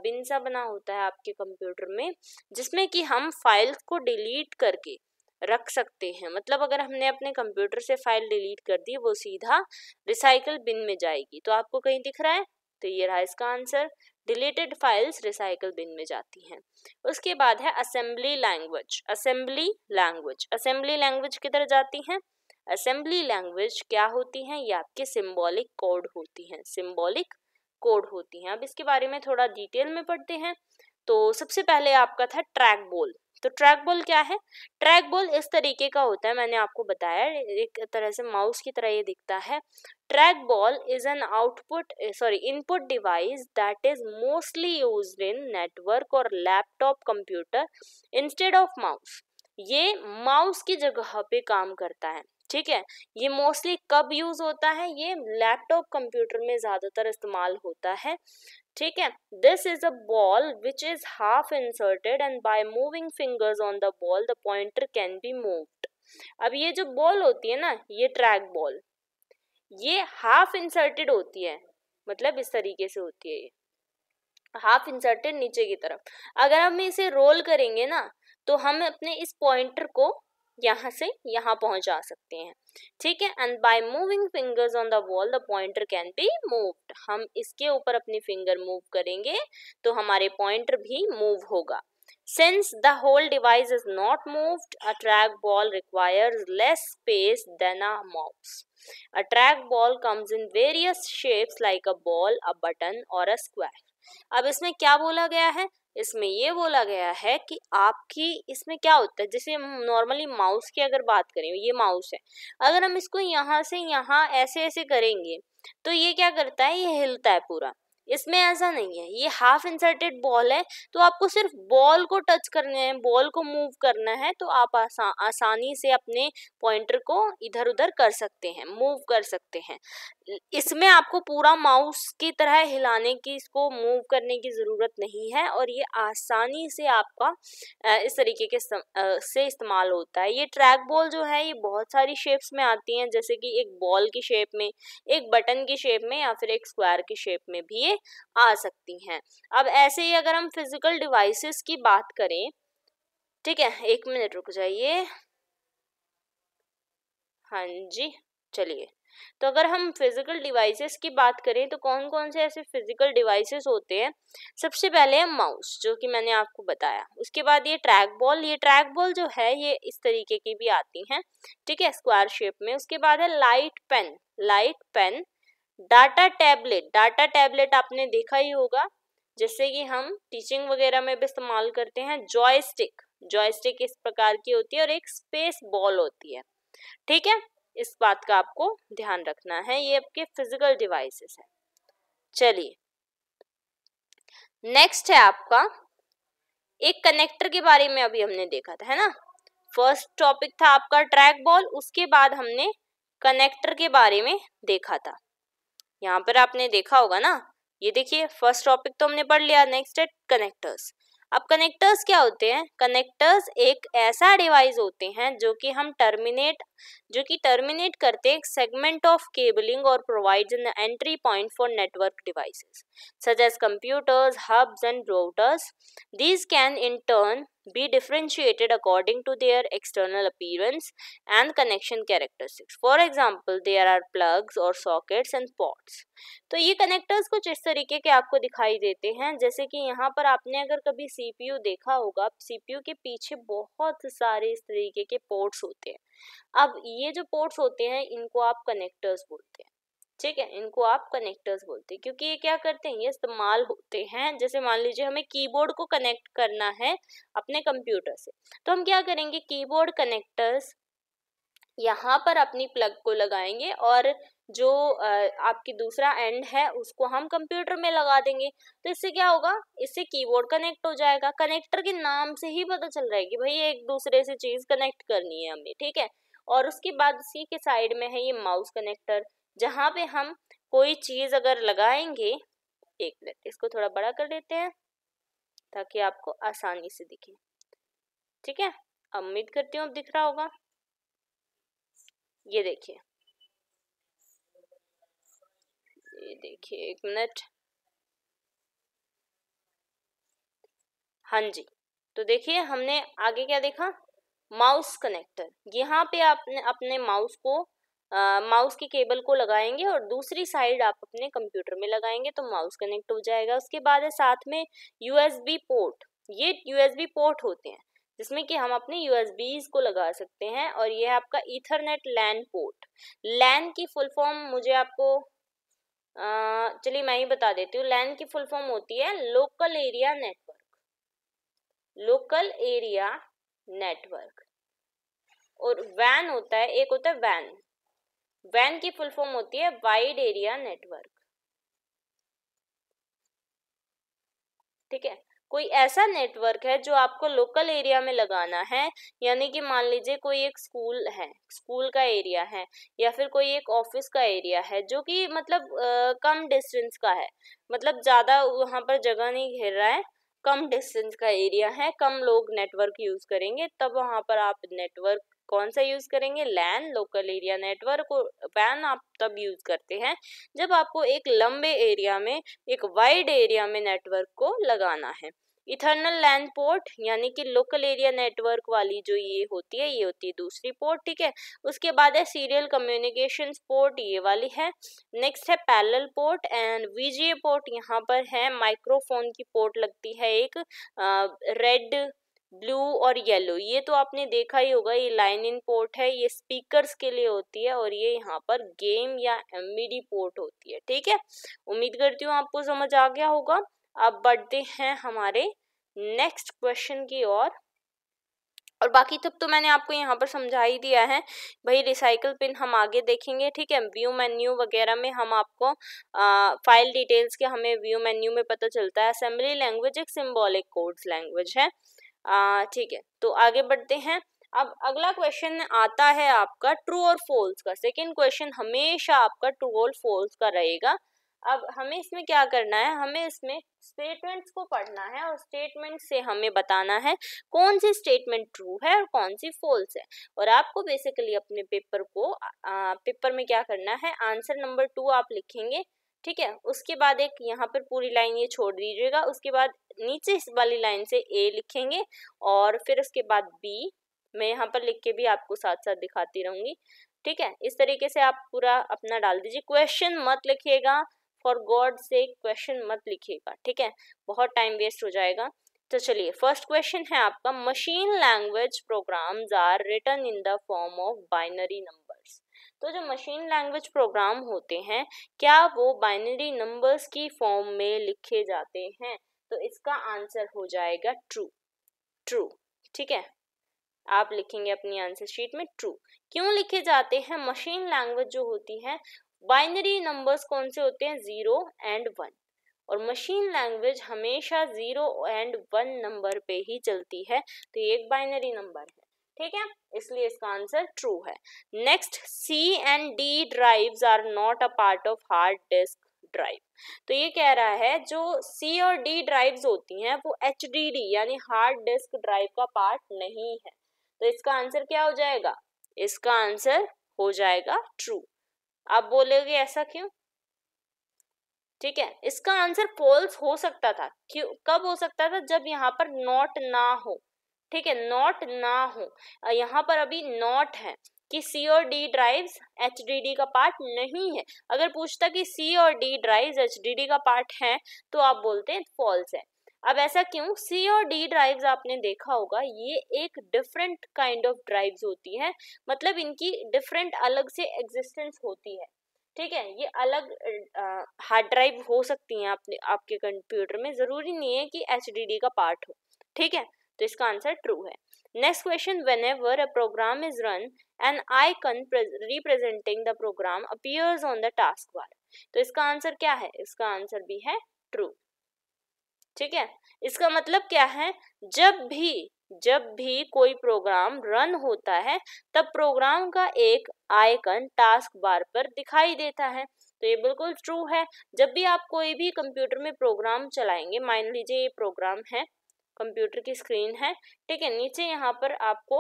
बिन सा बना होता है आपके कंप्यूटर में जिसमें कि हम फाइल को डिलीट करके रख सकते हैं मतलब अगर हमने अपने कंप्यूटर से फाइल डिलीट कर दी वो सीधा रिसाइकल बिन में जाएगी तो आपको कहीं दिख रहा है तो ये रहा इसका answer deleted files recycle bin में जाती हैं उसके बाद है assembly language assembly language assembly language किधर जाती हैं असेंबली लैंग्वेज क्या होती हैं ये आपके सिम्बॉलिक कोड होती हैं सिम्बॉलिक कोड होती हैं अब इसके बारे में थोड़ा डिटेल में पढ़ते हैं तो सबसे पहले आपका था ट्रैक बोल तो ट्रैक बॉल क्या है ट्रैक बॉल इस तरीके का होता है मैंने आपको बताया एक तरह से माउस की तरह ये दिखता है track ball is an output sorry input device that is mostly use in network और laptop computer instead of mouse ये माउस की जगह पे काम करता है ठीक है ये मोस्टली कब यूज होता है ये लैपटॉप कंप्यूटर में ज़्यादातर इस्तेमाल होता है ठीक है this is a ball which is half inserted and by moving fingers on the ball the pointer can be moved अब ये जो बॉल होती है ना ये ट्रैक बॉल ये हाफ इंसर्टेड होती है मतलब इस तरीके से होती है ये हाफ इंसर्टेड नीचे की तरफ अगर हम इसे रोल करेंगे ना तो हम अपने इस पॉइंटर को यहाँ से यहाँ पहुंचा सकते हैं ठीक है and by moving fingers on the wall the pointer can be moved हम इसके ऊपर अपनी फिंगर मूव करेंगे तो हमारे पॉइंटर भी मूव होगा since the whole device is not moved a track ball requires less space than a mops a track ball comes in various shapes like a ball a button और a square अब इसमें क्या बोला गया है इसमें ये बोला गया है कि आपकी इसमें क्या होता है जैसे नॉर्मली माउस की अगर बात करें ये माउस है अगर हम इसको यहाँ से यहाँ ऐसे ऐसे करेंगे तो ये क्या करता है ये हिलता है पूरा इसमें ऐसा नहीं है ये हाफ इंसर्टेड बॉल है तो आपको सिर्फ बॉल को टच करना है बॉल को मूव करना है तो आप आसा, आसानी से अपने पॉइंटर को इधर उधर कर सकते हैं मूव कर सकते हैं इसमें आपको पूरा माउस की तरह हिलाने की इसको मूव करने की ज़रूरत नहीं है और ये आसानी से आपका इस तरीके के सम, से इस्तेमाल होता है ये ट्रैक बॉल जो है ये बहुत सारी शेप्स में आती हैं जैसे कि एक बॉल की शेप में एक बटन की शेप में या फिर एक स्क्वायर की शेप में भी ये आ सकती हैं अब ऐसे ही अगर हम फिजिकल डिवाइसेस की बात करें ठीक है एक मिनट रुक जाइए हाँ जी चलिए तो अगर हम फिजिकल डिवाइसेस की बात करें तो कौन कौन से ऐसे फिजिकल डिवाइसेस होते हैं सबसे पहले है माउस जो कि मैंने आपको बताया उसके बाद ये ट्रैक बॉल ये ट्रैक बॉल जो है ये इस तरीके की भी आती हैं ठीक है स्क्वायर शेप में उसके बाद है light pen light pen data tablet data tablet आपने देखा ही होगा जैसे कि हम टीचिंग वगैरह में भी इस्तेमाल करते हैं जॉयस्टिक जॉयस्टिक इस प्रकार की होती है और एक स्पेस बॉल होती है ठीक है इस बात का आपको ध्यान रखना है ये आपके फिजिकल डिवाइसेस है चलिए नेक्स्ट है आपका एक कनेक्टर के बारे में अभी हमने देखा था है ना फर्स्ट टॉपिक था आपका ट्रैक बॉल उसके बाद हमने कनेक्टर के बारे में देखा था यहाँ पर आपने देखा होगा ना ये देखिए फर्स्ट टॉपिक तो हमने पढ़ लिया नेक्स्ट है कनेक्टर्स अब कनेक्टर्स क्या होते हैं कनेक्टर्स एक ऐसा डिवाइस होते हैं जो कि हम टर्मिनेट जो कि टर्मिनेट करते एक सेगमेंट ऑफ केबलिंग और provides the entry point for network devices such as computers hubs and routers these can in turn be differentiated according to their external appearance and connection characteristics for example there are plugs और sockets and ports तो ये connectors कुछ इस तरीके के आपको दिखाई देते हैं जैसे कि यहाँ पर आपने अगर कभी सीपीयू देखा होगा सीपीयू के पीछे बहुत सारे इस तरीके के पोर्ट्स होते हैं अब ये जो पोर्ट्स होते हैं इनको आप कनेक्टर्स बोलते हैं ठीक है इनको आप कनेक्टर्स बोलते हैं क्योंकि ये क्या करते हैं ये इस्तेमाल होते हैं जैसे मान लीजिए हमें कीबोर्ड को कनेक्ट करना है अपने कंप्यूटर से तो हम क्या करेंगे कीबोर्ड कनेक्टर्स यहाँ पर अपनी प्लग को लगाएंगे और जो आपकी दूसरा एंड है उसको हम कंप्यूटर में लगा देंगे तो इससे क्या होगा इससे कीबोर्ड कनेक्ट हो जाएगा कनेक्टर के नाम से ही पता चल रहा है कि भाई एक दूसरे से चीज़ कनेक्ट करनी है हमें ठीक है और उसके बाद उसी के साइड में है ये माउस कनेक्टर जहाँ पे हम कोई चीज़ अगर लगाएंगे एक मिनट इसको थोड़ा बड़ा कर देते हैं ताकि आपको आसानी से दिखे ठीक है उम्मीद करती हूँ अब दिख रहा होगा ये देखिए ये देखिए एक मिनट हाँ जी तो देखिए हमने आगे क्या देखा माउस कनेक्टर यहाँ पे आपने अपने माउस को माउस की केबल को लगाएंगे और दूसरी साइड आप अपने कंप्यूटर में लगाएंगे तो माउस कनेक्ट हो जाएगा उसके बाद है साथ में यूएसबी पोर्ट ये यूएसबी पोर्ट होते हैं जिसमें कि हम अपने यूएसबीज को लगा सकते हैं और ये है आपका इथरनेट लैन पोर्ट लैन की फुल फॉर्म मुझे आपको चलिए मैं ही बता देती हूँ लैन की फुल फॉर्म होती है local area network local area network और वैन होता है एक होता है वैन वैन की फुल फॉर्म होती है वाइड एरिया नेटवर्क ठीक है कोई ऐसा नेटवर्क है जो आपको लोकल एरिया में लगाना है यानी कि मान लीजिए कोई एक स्कूल है स्कूल का एरिया है या फिर कोई एक ऑफिस का एरिया है जो कि मतलब आ, कम डिस्टेंस का है मतलब ज़्यादा वहाँ पर जगह नहीं घेर रहा है कम डिस्टेंस का एरिया है कम लोग नेटवर्क यूज़ करेंगे तब वहाँ पर आप नेटवर्क कौन सा यूज़ करेंगे लैन लोकल एरिया नेटवर्क और पैन आप तब यूज़ करते हैं जब आपको एक लंबे एरिया में एक वाइड एरिया में नेटवर्क को लगाना है इथर्नल लैंड पोर्ट यानी कि लोकल एरिया नेटवर्क वाली जो ये होती है ये होती है दूसरी पोर्ट ठीक है उसके बाद है सीरियल कम्युनिकेशन पोर्ट ये वाली है नेक्स्ट है parallel port and VGA port यहाँ पर है माइक्रोफोन की पोर्ट लगती है एक रेड ब्लू और येलो ये तो आपने देखा ही होगा ये लाइन इन पोर्ट है ये स्पीकर्स के लिए होती है और ये यहाँ पर गेम या एम पोर्ट होती है ठीक है उम्मीद करती हूँ आपको समझ आ गया होगा अब बढ़ते हैं हमारे नेक्स्ट क्वेश्चन की ओर और, बाकी तब तो मैंने आपको यहाँ पर समझा ही दिया है भाई रिसाइकल पिन हम आगे देखेंगे ठीक है व्यू मेन्यू वगैरह में हम आपको आ, फाइल डिटेल्स के हमें व्यू मेन्यू में पता चलता है असेंबली लैंग्वेज एक सिम्बॉलिक कोड्स लैंग्वेज है ठीक है तो आगे बढ़ते हैं अब अगला क्वेश्चन आता है आपका ट्रू और फॉल्स का सेकेंड क्वेश्चन हमेशा आपका ट्रू और फॉल्स का रहेगा अब हमें इसमें क्या करना है हमें इसमें स्टेटमेंट्स को पढ़ना है और स्टेटमेंट से हमें बताना है कौन सी स्टेटमेंट ट्रू है और कौन सी फॉल्स है और आपको बेसिकली अपने पेपर को आ, पेपर में क्या करना है आंसर नंबर टू आप लिखेंगे ठीक है उसके बाद एक यहाँ पर पूरी लाइन ये छोड़ दीजिएगा उसके बाद नीचे इस वाली लाइन से ए लिखेंगे और फिर उसके बाद बी मैं यहाँ पर लिख के भी आपको साथ साथ दिखाती रहूंगी ठीक है इस तरीके से आप पूरा अपना डाल दीजिए क्वेश्चन मत लिखिएगा फॉर गॉड से क्वेश्चन मत लिखिएगा ठीक है बहुत टाइम वेस्ट हो जाएगा तो चलिए फर्स्ट क्वेश्चन है आपका machine language programs are written in the form of binary number तो जो मशीन लैंग्वेज प्रोग्राम होते हैं क्या वो बाइनरी नंबर्स की फॉर्म में लिखे जाते हैं तो इसका आंसर हो जाएगा ट्रू ट्रू ठीक है आप लिखेंगे अपनी आंसर शीट में ट्रू क्यों लिखे जाते हैं मशीन लैंग्वेज जो होती है बाइनरी नंबर्स कौन से होते हैं ज़ीरो एंड वन और मशीन लैंग्वेज हमेशा ज़ीरो एंड वन नंबर पे ही चलती है तो ये एक बाइनरी नंबर है ठीक है इसलिए इसका आंसर ट्रू है next C and D drive are not a part of hard disk drive तो ये कह रहा है जो सी और डी ड्राइव्स होती हैं वो एच यानी हार्ड डिस्क ड्राइव का पार्ट नहीं है तो इसका आंसर क्या हो जाएगा इसका आंसर हो जाएगा ट्रू आप बोलेगे ऐसा क्यों ठीक है इसका आंसर फॉल्स हो सकता था क्यों कब हो सकता था जब यहाँ पर नॉट ना हो ठीक है नॉट ना हो यहाँ पर अभी नॉट है कि सी और D drives H D D का पार्ट नहीं है अगर पूछता कि सी और D drives H D D का पार्ट है तो आप बोलते हैं फॉल्स है अब ऐसा क्यों सी और डी ड्राइव्स आपने देखा होगा ये एक डिफरेंट काइंड ऑफ ड्राइव्स होती है मतलब इनकी डिफरेंट अलग से एग्जिस्टेंस होती है ठीक है ये अलग हार्ड ड्राइव हो सकती हैं आपने आपके कंप्यूटर में ज़रूरी नहीं है कि एच का पार्ट हो ठीक है तो इसका आंसर ट्रू है next question whenever a program is run an icon representing the program appears on the task bar तो इसका आंसर क्या है इसका आंसर भी है ट्रू ठीक है इसका मतलब क्या है जब भी जब भी कोई प्रोग्राम रन होता है तब प्रोग्राम का एक आइकन टास्क बार पर दिखाई देता है तो ये बिल्कुल ट्रू है जब भी आप कोई भी कंप्यूटर में प्रोग्राम चलाएंगे मान लीजिए ये प्रोग्राम है कंप्यूटर की स्क्रीन है ठीक है नीचे यहाँ पर आपको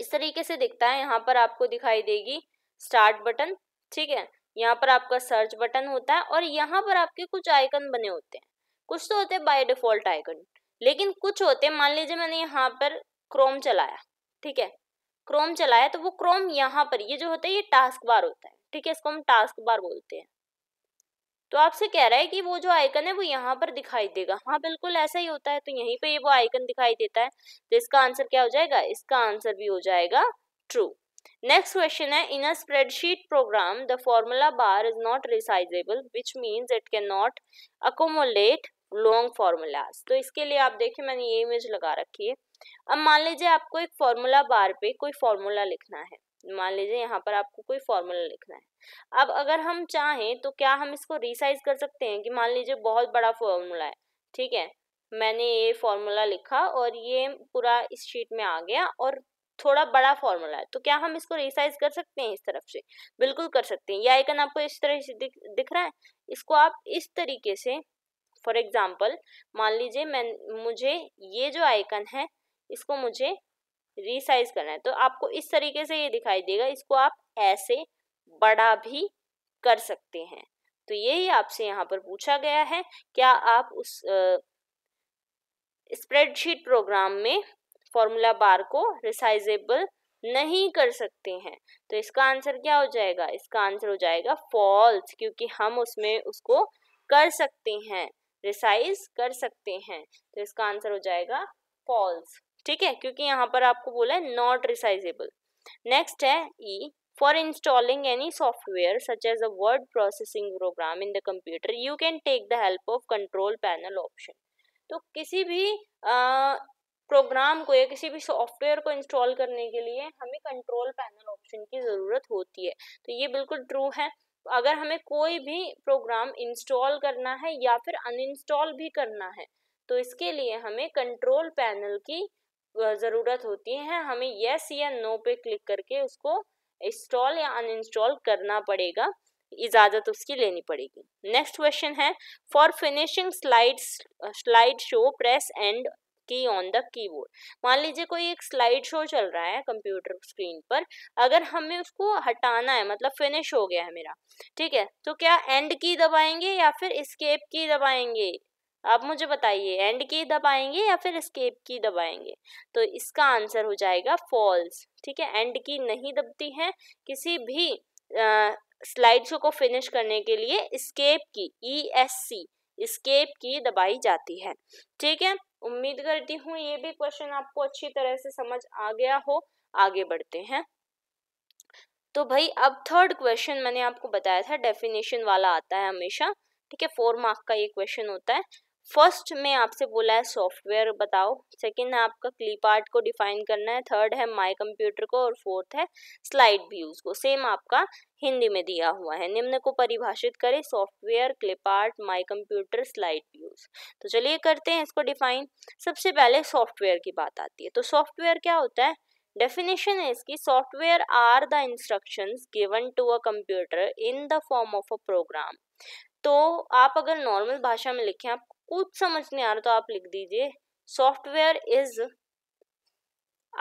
इस तरीके से दिखता है यहाँ पर आपको दिखाई देगी स्टार्ट बटन ठीक है यहाँ पर आपका सर्च बटन होता है और यहाँ पर आपके कुछ आइकन बने होते हैं कुछ तो होते हैं बाय डिफॉल्ट आइकन लेकिन कुछ होते हैं मान लीजिए मैंने यहाँ पर क्रोम चलाया ठीक है क्रोम चलाया तो वो क्रोम यहाँ पर ये जो होता है ये टास्क बार होता है ठीक है इसको हम टास्क बार बोलते हैं तो आपसे कह रहा है कि वो जो आइकन है वो यहाँ पर दिखाई देगा हाँ बिल्कुल ऐसा ही होता है तो यहीं पे वो आइकन दिखाई देता है तो इसका आंसर क्या हो जाएगा इसका आंसर भी हो जाएगा ट्रू क्वेश्चन है in a spreadsheet program the formula bar is not resizable which means it can not accommodate long formulas तो इसके लिए आप देखिए मैंने ये इमेज लगा रखी है अब मान लीजिए आपको एक फॉर्मूला बार पे कोई फॉर्मूला लिखना है मान लीजिए यहाँ पर आपको कोई फॉर्मूला लिखना है अब अगर हम चाहें तो क्या हम इसको रिसाइज कर सकते हैं कि मान लीजिए बहुत बड़ा फॉर्मूला है ठीक है मैंने ये फॉर्मूला लिखा और ये पूरा इस शीट में आ गया और थोड़ा बड़ा फॉर्मूला है तो क्या हम इसको रिसाइज कर सकते हैं इस तरफ से बिल्कुल कर सकते हैं ये आइकन आपको इस तरह से दिख, दिख रहा है इसको आप इस तरीके से फॉर एग्जाम्पल मान लीजिए मैं मुझे ये जो आइकन है इसको मुझे रिसाइज करना है तो आपको इस तरीके से ये दिखाई देगा इसको आप ऐसे बड़ा भी कर सकते हैं तो यही आपसे यहाँ पर पूछा गया है क्या आप उस स्प्रेडशीट प्रोग्राम में फॉर्मूला बार को रिसाइजेबल नहीं कर सकते हैं तो इसका आंसर क्या हो जाएगा इसका आंसर हो जाएगा फॉल्स क्योंकि हम उसमें उसको कर सकते हैं रिसाइज कर सकते हैं तो इसका आंसर हो जाएगा फॉल्स ठीक है क्योंकि यहाँ पर आपको बोला है नॉट रिसाइजेबल नेक्स्ट है E for installing any software such as a word processing program in the computer you can take the help of control panel option तो किसी भी प्रोग्राम को या किसी भी सॉफ्टवेयर को इंस्टॉल करने के लिए हमें कंट्रोल पैनल ऑप्शन की ज़रूरत होती है तो ये बिल्कुल ट्रू है अगर हमें कोई भी प्रोग्राम इंस्टॉल करना है या फिर अनइंस्टॉल भी करना है तो इसके लिए हमें कंट्रोल पैनल की ज़रूरत होती है हमें येस या नो पे क्लिक करके उसको इंस्टॉल या अनइंस्टॉल करना पड़ेगा इजाज़त उसकी लेनी पड़ेगी नेक्स्ट क्वेश्चन है for finishing slide slide show press end key on the keyboard मान लीजिए कोई एक स्लाइड शो चल रहा है कंप्यूटर स्क्रीन पर अगर हमें उसको हटाना है मतलब फिनिश हो गया है मेरा ठीक है तो क्या एंड की दबाएंगे या फिर स्केप की दबाएंगे आप मुझे बताइए एंड की दबाएंगे या फिर स्केप की दबाएंगे तो इसका आंसर हो जाएगा फॉल्स ठीक है एंड की नहीं दबती है किसी भी स्लाइड शो को फिनिश करने के लिए स्केप की ई एस सी स्केप की दबाई जाती है ठीक है उम्मीद करती हूँ ये भी क्वेश्चन आपको अच्छी तरह से समझ आ गया हो आगे बढ़ते हैं तो भाई अब थर्ड क्वेश्चन मैंने आपको बताया था डेफिनेशन वाला आता है हमेशा ठीक है फोर मार्क का ये क्वेश्चन होता है फर्स्ट में आपसे बोला है सॉफ्टवेयर बताओ सेकंड है आपका क्लिप आर्ट को डिफाइन करना है थर्ड है माई कंप्यूटर को और फोर्थ है स्लाइड व्यूज को सेम आपका हिंदी में दिया हुआ है निम्न को परिभाषित करें software clip art my computer slide views तो चलिए करते हैं इसको डिफाइन सबसे पहले सॉफ्टवेयर की बात आती है तो सॉफ्टवेयर क्या होता है डेफिनेशन है इसकी software are the instructions given to a computer in the form of a program तो आप अगर नॉर्मल भाषा में लिखें आप कुछ समझ नहीं आ रहा तो आप लिख दीजिए software is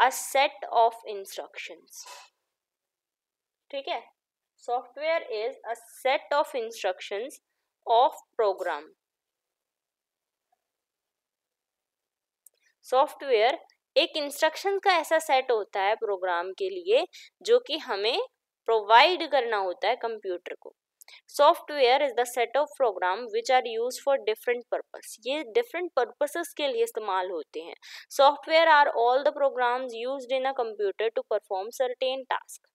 a set of instructions ठीक है software is a set of instructions of program software एक इंस्ट्रक्शन का ऐसा सेट होता है प्रोग्राम के लिए जो कि हमें प्रोवाइड करना होता है कंप्यूटर को software is the set of program which are use for different purpose ये डिफरेंट पर्पसेस के लिए इस्तेमाल होते हैं software are all the programs used in a computer to perform certain task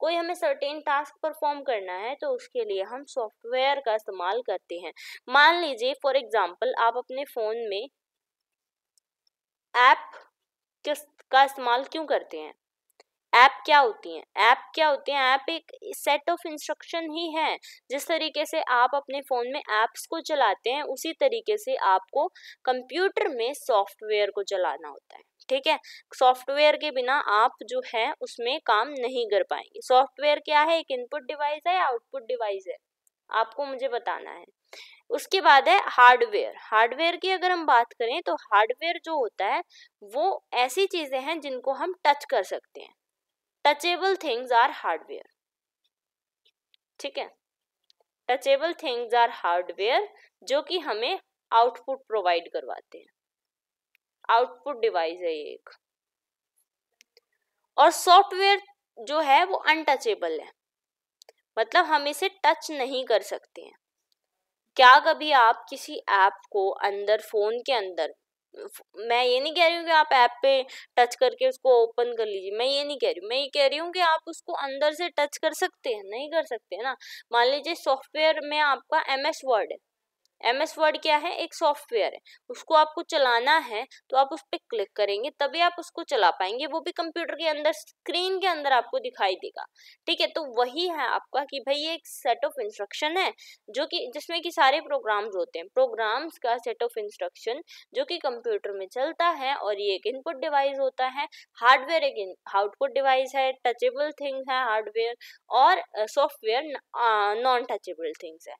कोई हमें सर्टेन टास्क परफॉर्म करना है तो उसके लिए हम सॉफ्टवेयर का इस्तेमाल करते हैं मान लीजिए फॉर एग्जाम्पल आप अपने फ़ोन में ऐप किस का इस्तेमाल क्यों करते हैं ऐप क्या होती हैं ऐप क्या होती हैं ऐप एक सेट ऑफ इंस्ट्रक्शन ही है जिस तरीके से आप अपने फ़ोन में ऐप्स को चलाते हैं उसी तरीके से आपको कंप्यूटर में सॉफ्टवेयर को चलाना होता है ठीक है सॉफ्टवेयर के बिना आप जो है उसमें काम नहीं कर पाएंगे सॉफ्टवेयर क्या है एक इनपुट डिवाइस है आउटपुट डिवाइस है आपको मुझे बताना है उसके बाद है हार्डवेयर हार्डवेयर की अगर हम बात करें तो हार्डवेयर जो होता है वो ऐसी चीज़ें हैं जिनको हम टच कर सकते हैं टचेबल थिंग्स आर हार्डवेयर ठीक है टचेबल थिंग्स आर हार्डवेयर जो कि हमें आउटपुट प्रोवाइड करवाते हैं आउटपुट डिवाइस है ये एक और सॉफ्टवेयर जो है वो अनटचेबल है मतलब हम इसे टच नहीं कर सकते हैं क्या कभी आप किसी ऐप को अंदर फ़ोन के अंदर मैं ये नहीं कह रही हूँ कि आप ऐप पे टच करके उसको ओपन कर लीजिए मैं ये नहीं कह रही हूँ मैं ये कह रही हूँ कि आप उसको अंदर से टच कर सकते हैं नहीं कर सकते है ना मान लीजिए सॉफ्टवेयर में आपका एम एस वर्ड है एम एस वर्ड क्या है एक सॉफ्टवेयर है उसको आपको चलाना है तो आप उस पर क्लिक करेंगे तभी आप उसको चला पाएंगे वो भी कंप्यूटर के अंदर स्क्रीन के अंदर आपको दिखाई देगा ठीक है तो वही है आपका कि भाई ये एक सेट ऑफ इंस्ट्रक्शन है जो कि जिसमें कि सारे प्रोग्राम्स होते हैं प्रोग्राम्स का सेट ऑफ इंस्ट्रक्शन जो कि कंप्यूटर में चलता है और ये एक इनपुट डिवाइस होता है हार्डवेयर एक आउटपुट डिवाइस है टचेबल थिंग है हार्डवेयर और सॉफ्टवेयर नॉन टचेबल थिंग्स है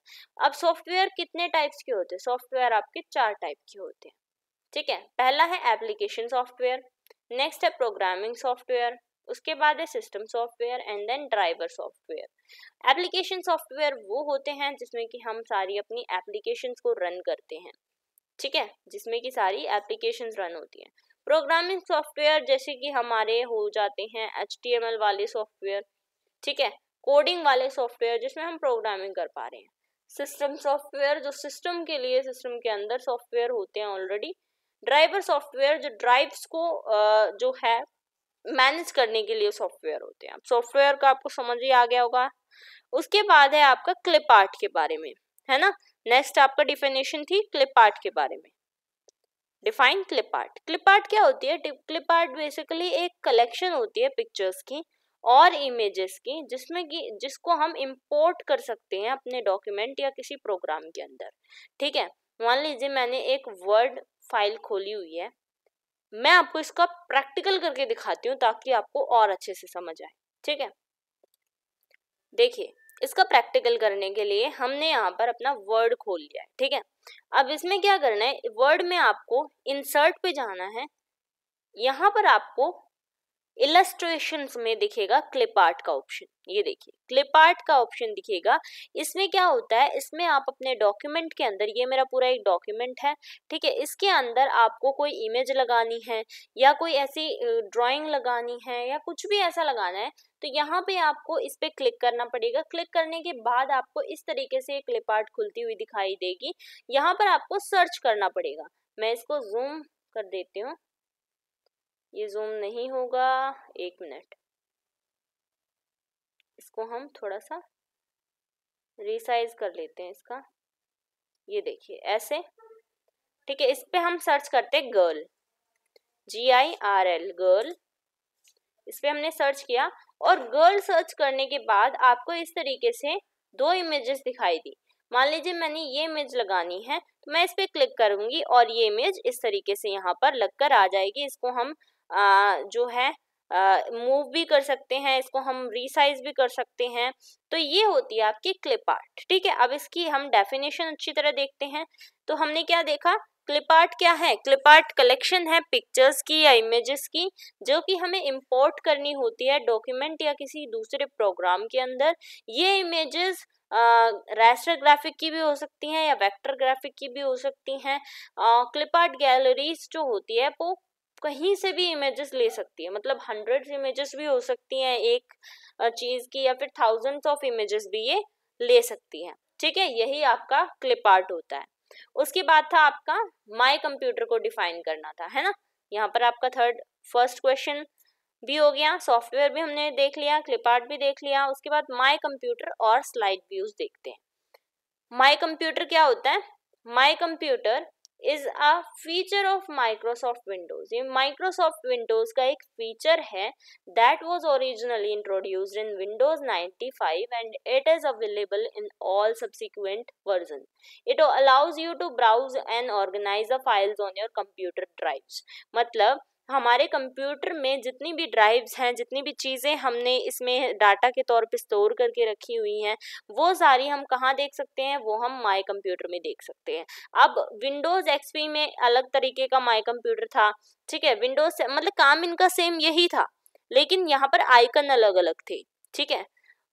अब सॉफ्टवेयर कितने टाइप टाइप्स के होते हैं सॉफ्टवेयर आपके चार टाइप के होते हैं ठीक है पहला है एप्लीकेशन सॉफ्टवेयर नेक्स्ट है प्रोग्रामिंग सॉफ्टवेयर उसके बाद है system software and then driver software application software वो होते हैं जिसमें कि हम सारी अपनी एप्लीकेशन को रन करते हैं ठीक है जिसमें कि सारी एप्लीकेशन रन होती हैं प्रोग्रामिंग सॉफ्टवेयर जैसे कि हमारे हो जाते हैं एच वाले सॉफ्टवेयर ठीक है कोडिंग वाले सॉफ्टवेयर जिसमें हम प्रोग्रामिंग कर पा रहे हैं सिस्टम सॉफ्टवेयर जो सिस्टम के लिए सिस्टम के अंदर सॉफ्टवेयर होते हैं ऑलरेडी ड्राइवर सॉफ्टवेयर जो ड्राइव्स को जो है मैनेज करने के लिए सॉफ्टवेयर होते हैं सॉफ्टवेयर का आपको समझ ही आ गया होगा उसके बाद है आपका क्लिप आर्ट के बारे में है ना नेक्स्ट आपका डिफिनेशन थी क्लिप आर्ट के बारे में define clip art clip art क्या होती है क्लिप आर्ट बेसिकली एक कलेक्शन होती है पिक्चर्स की और इमेजेस की जिसमें कि जिसको हम इंपोर्ट कर सकते हैं अपने डॉक्यूमेंट या किसी प्रोग्राम के अंदर ठीक है मान लीजिए मैंने एक वर्ड फाइल खोली हुई है मैं आपको इसका प्रैक्टिकल करके दिखाती हूँ ताकि आपको और अच्छे से समझ आए ठीक है देखिए इसका प्रैक्टिकल करने के लिए हमने यहाँ पर अपना वर्ड खोल लिया है ठीक है अब इसमें क्या करना है वर्ड में आपको इंसर्ट पे जाना है यहाँ पर आपको इलस्ट्रेशन में दिखेगा क्लिप आर्ट का ऑप्शन ये देखिए क्लिप आर्ट का ऑप्शन दिखेगा इसमें क्या होता है इसमें आप अपने डॉक्यूमेंट के अंदर ये मेरा पूरा एक डॉक्यूमेंट है ठीक है इसके अंदर आपको कोई इमेज लगानी है या कोई ऐसी ड्राइंग लगानी है या कुछ भी ऐसा लगाना है तो यहाँ पे आपको इस पर क्लिक करना पड़ेगा क्लिक करने के बाद आपको इस तरीके से एक क्लिप आर्ट खुलती हुई दिखाई देगी यहाँ पर आपको सर्च करना पड़ेगा मैं इसको जूम कर देती हूँ ये जूम नहीं होगा एक मिनट इसको हम थोड़ा सा रिसाइज कर लेते हैं इसका ये देखिए ऐसे ठीक है इस पे हम सर्च करते हैं girl G I R L girl इस पे हमने सर्च किया और गर्ल सर्च करने के बाद आपको इस तरीके से दो इमेजेस दिखाई दी मान लीजिए मैंने ये इमेज लगानी है तो मैं इस पर क्लिक करूंगी और ये इमेज इस तरीके से यहाँ पर लगकर आ जाएगी इसको हम जो है मूव भी कर सकते हैं इसको हम रिसाइज भी कर सकते हैं तो ये होती है आपकी क्लिप आर्ट ठीक है अब इसकी हम डेफिनेशन अच्छी तरह देखते हैं तो हमने क्या देखा क्लिप आर्ट क्या है क्लिप आर्ट कलेक्शन है पिक्चर्स की या इमेजेस की जो कि हमें इंपोर्ट करनी होती है डॉक्यूमेंट या किसी दूसरे प्रोग्राम के अंदर ये इमेजेस रेस्टर ग्राफिक की भी हो सकती हैं या वेक्टर ग्राफिक की भी हो सकती हैं क्लिप आर्ट गैलरीज जो होती है वो कहीं से भी इमेजेस ले सकती है मतलब हंड्रेड इमेजेस भी हो सकती हैं एक चीज़ की या फिर थाउजेंड्स ऑफ इमेजेस भी ये ले सकती है ठीक है यही आपका क्लिप आर्ट होता है उसके बाद था आपका माय कंप्यूटर को डिफाइन करना था है ना यहाँ पर आपका थर्ड फर्स्ट क्वेश्चन भी हो गया सॉफ्टवेयर भी हमने देख लिया क्लिप आर्ट भी देख लिया उसके बाद माय कंप्यूटर और स्लाइड व्यूज देखते हैं माय कंप्यूटर क्या होता है my computer is a feature of Microsoft Windows ये माइक्रोसॉफ्ट विंडोज का एक फीचर है that was originally introduced in Windows 95 and it is available in all subsequent version it allows you to browse and organize the files on your computer drives मतलब हमारे computer में जितनी भी drives हैं जितनी भी चीज़ें हमने इसमें डाटा के तौर पे स्टोर करके रखी हुई हैं वो सारी हम कहाँ देख सकते हैं वो हम माई कंप्यूटर में देख सकते हैं अब विंडोज़ एक्सपी में अलग तरीके का माई कंप्यूटर था ठीक है विंडोज मतलब काम इनका सेम यही था लेकिन यहाँ पर आइकन अलग अलग थे ठीक है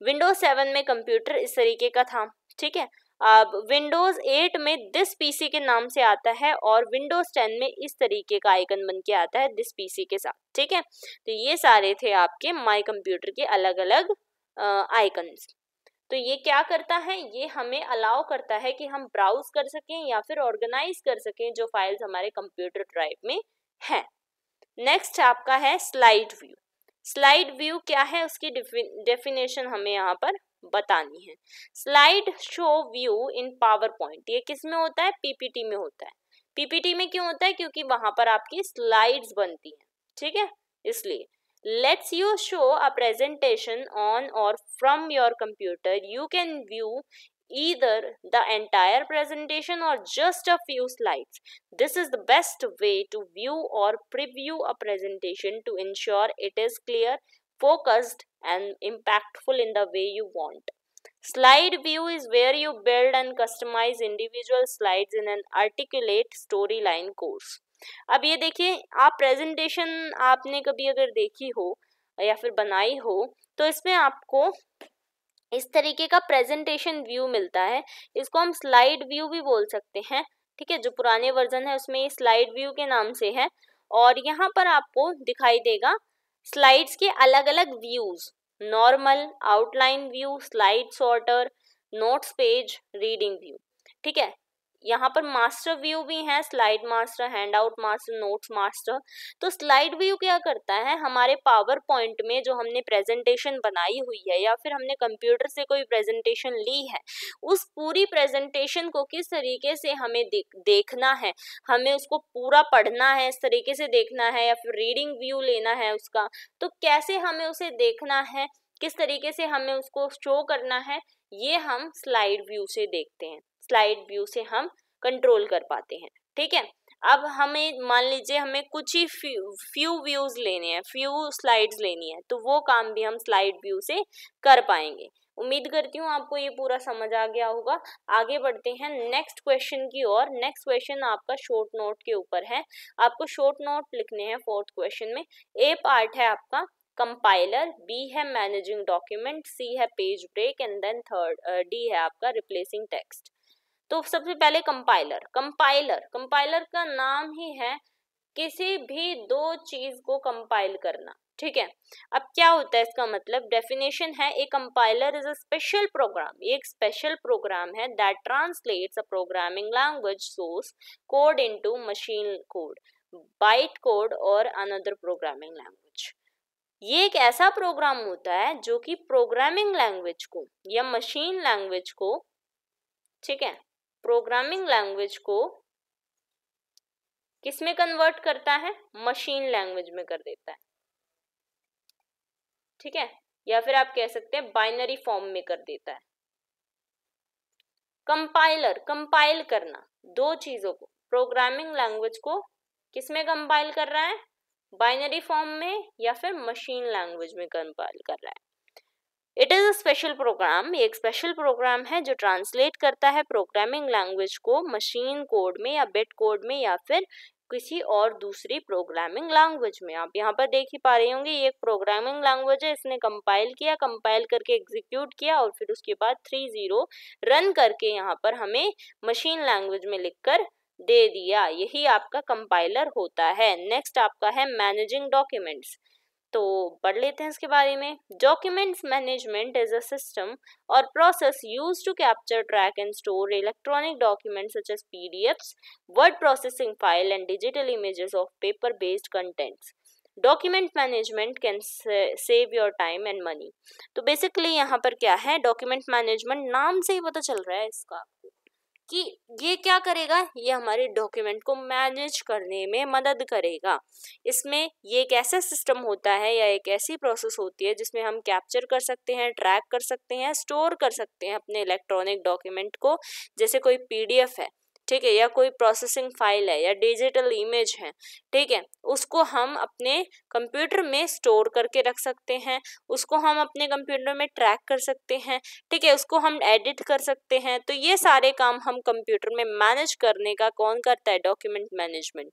विंडोज सेवन में कंप्यूटर इस तरीके का था ठीक है विंडोज़ एट में दिस पीसी के नाम से आता है और विंडोज़ टेन में इस तरीके का आइकन बन के आता है दिस पीसी के साथ ठीक है तो ये सारे थे आपके माई कंप्यूटर के अलग अलग आइकन तो ये क्या करता है ये हमें अलाउ करता है कि हम ब्राउज कर सकें या फिर ऑर्गेनाइज कर सकें जो फाइल्स हमारे कंप्यूटर ड्राइव में हैं नेक्स्ट आपका है स्लाइड व्यू स्लाइड व्यू क्या है उसकी डेफिनेशन हमें यहाँ पर बतानी है slide show view in PowerPoint ये किस में होता है पीपीटी में होता है पीपीटी में क्यों होता है क्योंकि वहां पर आपकी स्लाइड्स बनती हैं ठीक है इसलिए let's you show a presentation on or from your computer you can view either the entire presentation or just a few slides this is the best way to view or preview a presentation to ensure it is clear focused and impactful in the way you want. Slide view is where you build and customize individual slides in an articulate storyline course. अब ये देखिए आप presentation आपने कभी अगर देखी हो या फिर बनाई हो तो इसमें आपको इस तरीके का प्रेजेंटेशन व्यू मिलता है इसको हम स्लाइड व्यू भी बोल सकते हैं ठीक है जो पुराने वर्जन है उसमें ये स्लाइड व्यू के नाम से है और यहाँ पर आपको दिखाई देगा स्लाइड्स के अलग अलग views normal outline view slide sorter notes page reading view ठीक है यहाँ पर मास्टर व्यू भी है slide master handout master notes master तो स्लाइड व्यू क्या करता है हमारे पावर पॉइंट में जो हमने प्रेजेंटेशन बनाई हुई है या फिर हमने कंप्यूटर से कोई प्रेजेंटेशन ली है उस पूरी प्रेजेंटेशन को किस तरीके से हमें देखना है हमें उसको पूरा पढ़ना है इस तरीके से देखना है या फिर रीडिंग व्यू लेना है उसका तो कैसे हमें उसे देखना है किस तरीके से हमें उसको शो करना है ये हम स्लाइड व्यू से देखते हैं स्लाइड व्यू से हम कंट्रोल कर पाते हैं ठीक है अब हमें मान लीजिए हमें कुछ ही फ्यू व्यूज लेने हैं फ्यू स्लाइड्स लेनी है तो वो काम भी हम स्लाइड व्यू से कर पाएंगे उम्मीद करती हूँ आपको ये पूरा समझ आ गया होगा आगे बढ़ते हैं नेक्स्ट क्वेश्चन की ओर नेक्स्ट क्वेश्चन आपका शॉर्ट नोट के ऊपर है आपको शॉर्ट नोट लिखने हैं फोर्थ क्वेश्चन में ए पार्ट है आपका कंपाइलर बी है मैनेजिंग डॉक्यूमेंट सी है page break and then third D है आपका रिप्लेसिंग टेक्स्ट तो सबसे पहले कंपाइलर कंपाइलर कंपाइलर का नाम ही है किसी भी दो चीज को कंपाइल करना ठीक है अब क्या होता है इसका मतलब डेफिनेशन है a compiler is a special program ये एक स्पेशल प्रोग्राम है that translates a programming language source code into machine code byte code or another programming language ये एक ऐसा प्रोग्राम होता है जो कि प्रोग्रामिंग लैंग्वेज को या मशीन लैंग्वेज को ठीक है प्रोग्रामिंग लैंग्वेज को किस में कन्वर्ट करता है मशीन लैंग्वेज में कर देता है ठीक है या फिर आप कह सकते हैं बाइनरी फॉर्म में कर देता है कंपाइलर कंपाइल करना दो चीजों को प्रोग्रामिंग लैंग्वेज को किस में कंपाइल कर रहा है बाइनरी फॉर्म में या फिर मशीन लैंग्वेज में कंपाइल कर रहा है it is a special program एक स्पेशल प्रोग्राम है जो ट्रांसलेट करता है प्रोग्रामिंग लैंग्वेज को मशीन कोड में या बेट कोड में या फिर किसी और दूसरी प्रोग्रामिंग लैंग्वेज में आप यहाँ पर देख ही पा रहे होंगे ये एक प्रोग्रामिंग लैंग्वेज है इसने कंपाइल किया कंपाइल करके एग्जीक्यूट किया और फिर उसके बाद थ्री ज़ीरो रन करके यहाँ पर हमें मशीन लैंग्वेज में लिखकर दे दिया यही आपका कंपाइलर होता है नेक्स्ट आपका है मैनेजिंग डॉक्यूमेंट्स तो पढ़ लेते हैं इसके बारे में documents management is a system or process use to capture track and store electronic documents such as PDFs word processing file and digital images of paper based contents document management can save your time and money तो basically यहाँ पर क्या है document management नाम से ही पता चल रहा है इसका कि ये क्या करेगा ये हमारे डॉक्यूमेंट को मैनेज करने में मदद करेगा इसमें ये एक ऐसा सिस्टम होता है या एक ऐसी प्रोसेस होती है जिसमें हम कैप्चर कर सकते हैं ट्रैक कर सकते हैं स्टोर कर सकते हैं अपने इलेक्ट्रॉनिक डॉक्यूमेंट को जैसे कोई पीडीएफ है ठीक है या कोई प्रोसेसिंग फाइल है या डिजिटल इमेज है ठीक है उसको हम अपने कंप्यूटर में स्टोर करके रख सकते हैं उसको हम अपने कंप्यूटर में ट्रैक कर सकते हैं ठीक है उसको हम एडिट कर सकते हैं तो ये सारे काम हम कंप्यूटर में मैनेज करने का कौन करता है document management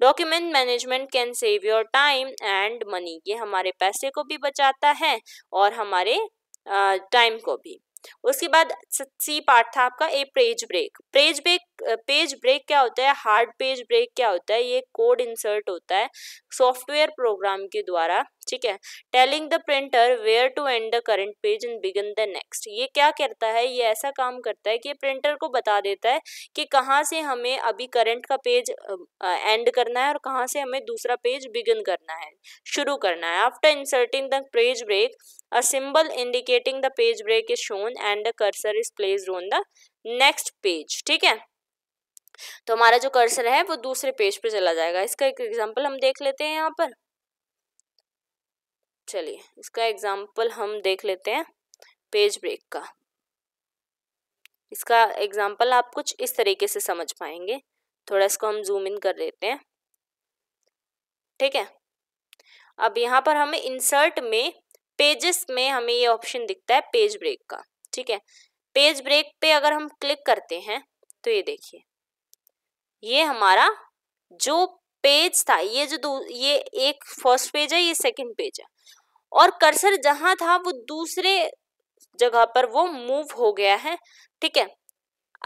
document management can save your time and money ये हमारे पैसे को भी बचाता है और हमारे टाइम को भी उसके बाद सी पार्ट था आपका ए प्रेज ब्रेक प्रेज ब्रेक पेज ब्रेक क्या होता है हार्ड पेज ब्रेक क्या होता है ये कोड इंसर्ट होता है सॉफ्टवेयर प्रोग्राम के द्वारा ठीक है telling the printer where to end the current page and begin the next ये क्या करता है ये ऐसा काम करता है कि प्रिंटर को बता देता है कि कहाँ से हमें अभी करंट का पेज एंड करना है और कहाँ से हमें दूसरा पेज बिगन करना है शुरू करना है after inserting the page break a symbol indicating the page break is shown and the cursor is place on the next page ठीक है तो हमारा जो कर्सर है वो दूसरे पेज पर पे चला जाएगा इसका एक एग्जाम्पल हम देख लेते हैं यहाँ पर चलिए इसका एग्जाम्पल हम देख लेते हैं पेज ब्रेक का इसका एग्जाम्पल आप कुछ इस तरीके से समझ पाएंगे थोड़ा इसको हम जूम इन कर देते हैं ठीक है अब यहाँ पर हमें इंसर्ट में पेजेस में हमें ये ऑप्शन दिखता है पेज ब्रेक का ठीक है पेज ब्रेक पे अगर हम क्लिक करते हैं तो ये देखिए ये हमारा जो पेज था ये जो ये एक फर्स्ट पेज है ये सेकंड पेज है और कर्सर जहां था वो दूसरे जगह पर वो मूव हो गया है ठीक है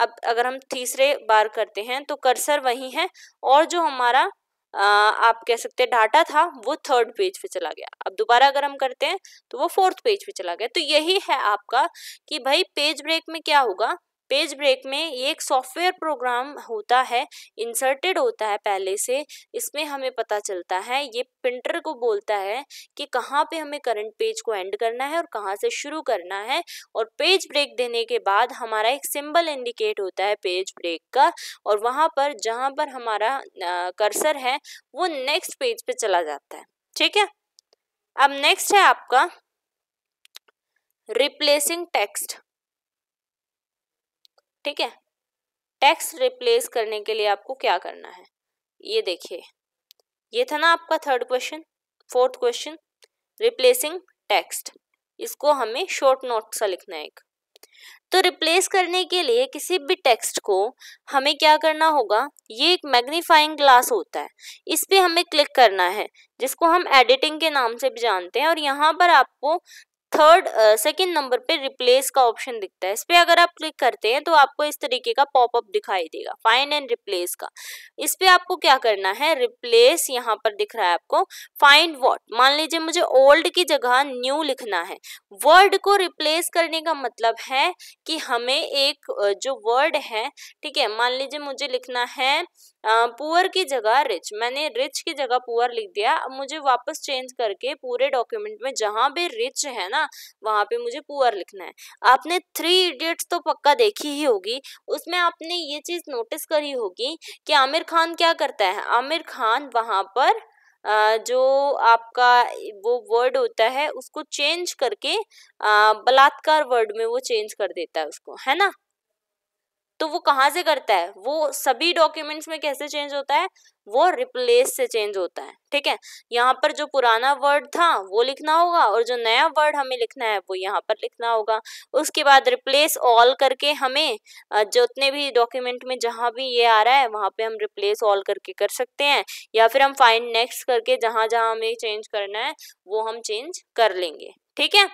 अब अगर हम तीसरे बार करते हैं तो कर्सर वही है और जो हमारा आ, आप कह सकते हैं डाटा था वो थर्ड पेज पे चला गया अब दोबारा अगर हम करते हैं तो वो फोर्थ पेज पे चला गया तो यही है आपका कि भाई पेज ब्रेक में क्या होगा पेज ब्रेक में ये एक सॉफ्टवेयर प्रोग्राम होता है इंसर्टेड होता है पहले से इसमें हमें पता चलता है ये प्रिंटर को बोलता है कि कहाँ पे हमें करंट पेज को एंड करना है और कहाँ से शुरू करना है और पेज ब्रेक देने के बाद हमारा एक सिंबल इंडिकेट होता है पेज ब्रेक का और वहाँ पर जहाँ पर हमारा कर्सर है वो नेक्स्ट पेज पे चला जाता है ठीक है अब नेक्स्ट है आपका रिप्लेसिंग टेक्स्ट ठीक है टेक्स्ट रिप्लेस करने के लिए आपको क्या करना है ये देखिए ये था ना आपका third question fourth question replacing text इसको हमें शॉर्ट नोट सा लिखना है एक तो रिप्लेस करने के लिए किसी भी टेक्स्ट को हमें क्या करना होगा ये एक मैग्नीफाइंग ग्लास होता है इस पर हमें क्लिक करना है जिसको हम एडिटिंग के नाम से भी जानते हैं और यहाँ पर आपको थर्ड सेकेंड नंबर पे रिप्लेस का ऑप्शन दिखता है इस पर अगर आप क्लिक करते हैं तो आपको इस तरीके का पॉपअप दिखाई देगा फाइन एंड रिप्लेस का इस पर आपको क्या करना है रिप्लेस यहाँ पर दिख रहा है आपको फाइंड वॉट मान लीजिए मुझे ओल्ड की जगह न्यू लिखना है वर्ड को रिप्लेस करने का मतलब है कि हमें एक uh, जो वर्ड है ठीक है मान लीजिए मुझे लिखना है पुअर uh, की जगह रिच मैंने रिच की जगह पुअर लिख दिया अब मुझे वापस चेंज करके पूरे डॉक्यूमेंट में जहां भी रिच है ना ना वहाँ पे मुझे पुअर लिखना है आपने थ्री इडियट्स तो पक्का देखी ही होगी उसमें आपने ये चीज़ नोटिस करी होगी कि आमिर खान क्या करता है आमिर खान वहां पर जो आपका वो वर्ड होता है उसको चेंज करके बलात्कार वर्ड में वो चेंज कर देता है उसको है ना तो वो कहाँ से करता है वो सभी डॉक्यूमेंट्स में कैसे चेंज होता है वो रिप्लेस से चेंज होता है ठीक है यहाँ पर जो पुराना वर्ड था वो लिखना होगा और जो नया वर्ड हमें लिखना है वो यहाँ पर लिखना होगा उसके बाद रिप्लेस ऑल करके हमें जितने भी डॉक्यूमेंट में जहाँ भी ये आ रहा है वहाँ पे हम रिप्लेस ऑल करके कर सकते हैं या फिर हम फाइंड नेक्स्ट करके जहाँ जहाँ हमें चेंज करना है वो हम चेंज कर लेंगे ठीक है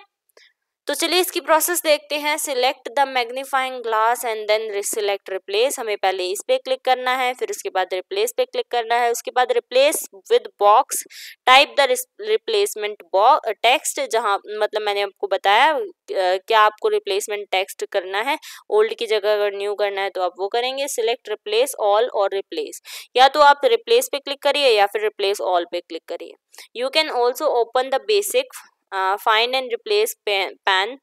तो चलिए इसकी प्रोसेस देखते हैं select the magnifying glass and then select replace हमें पहले इस पे क्लिक करना है फिर उसके बाद रिप्लेस पे क्लिक करना है उसके बाद replace with box type the replacement box text जहां मतलब मैंने आपको बताया क्या आपको रिप्लेसमेंट टेक्स्ट करना है ओल्ड की जगह अगर न्यू करना है तो आप वो करेंगे सिलेक्ट रिप्लेस ऑल और रिप्लेस या तो आप रिप्लेस पे क्लिक करिए या फिर रिप्लेस ऑल पे क्लिक करिए you can also open the basic find and replace pane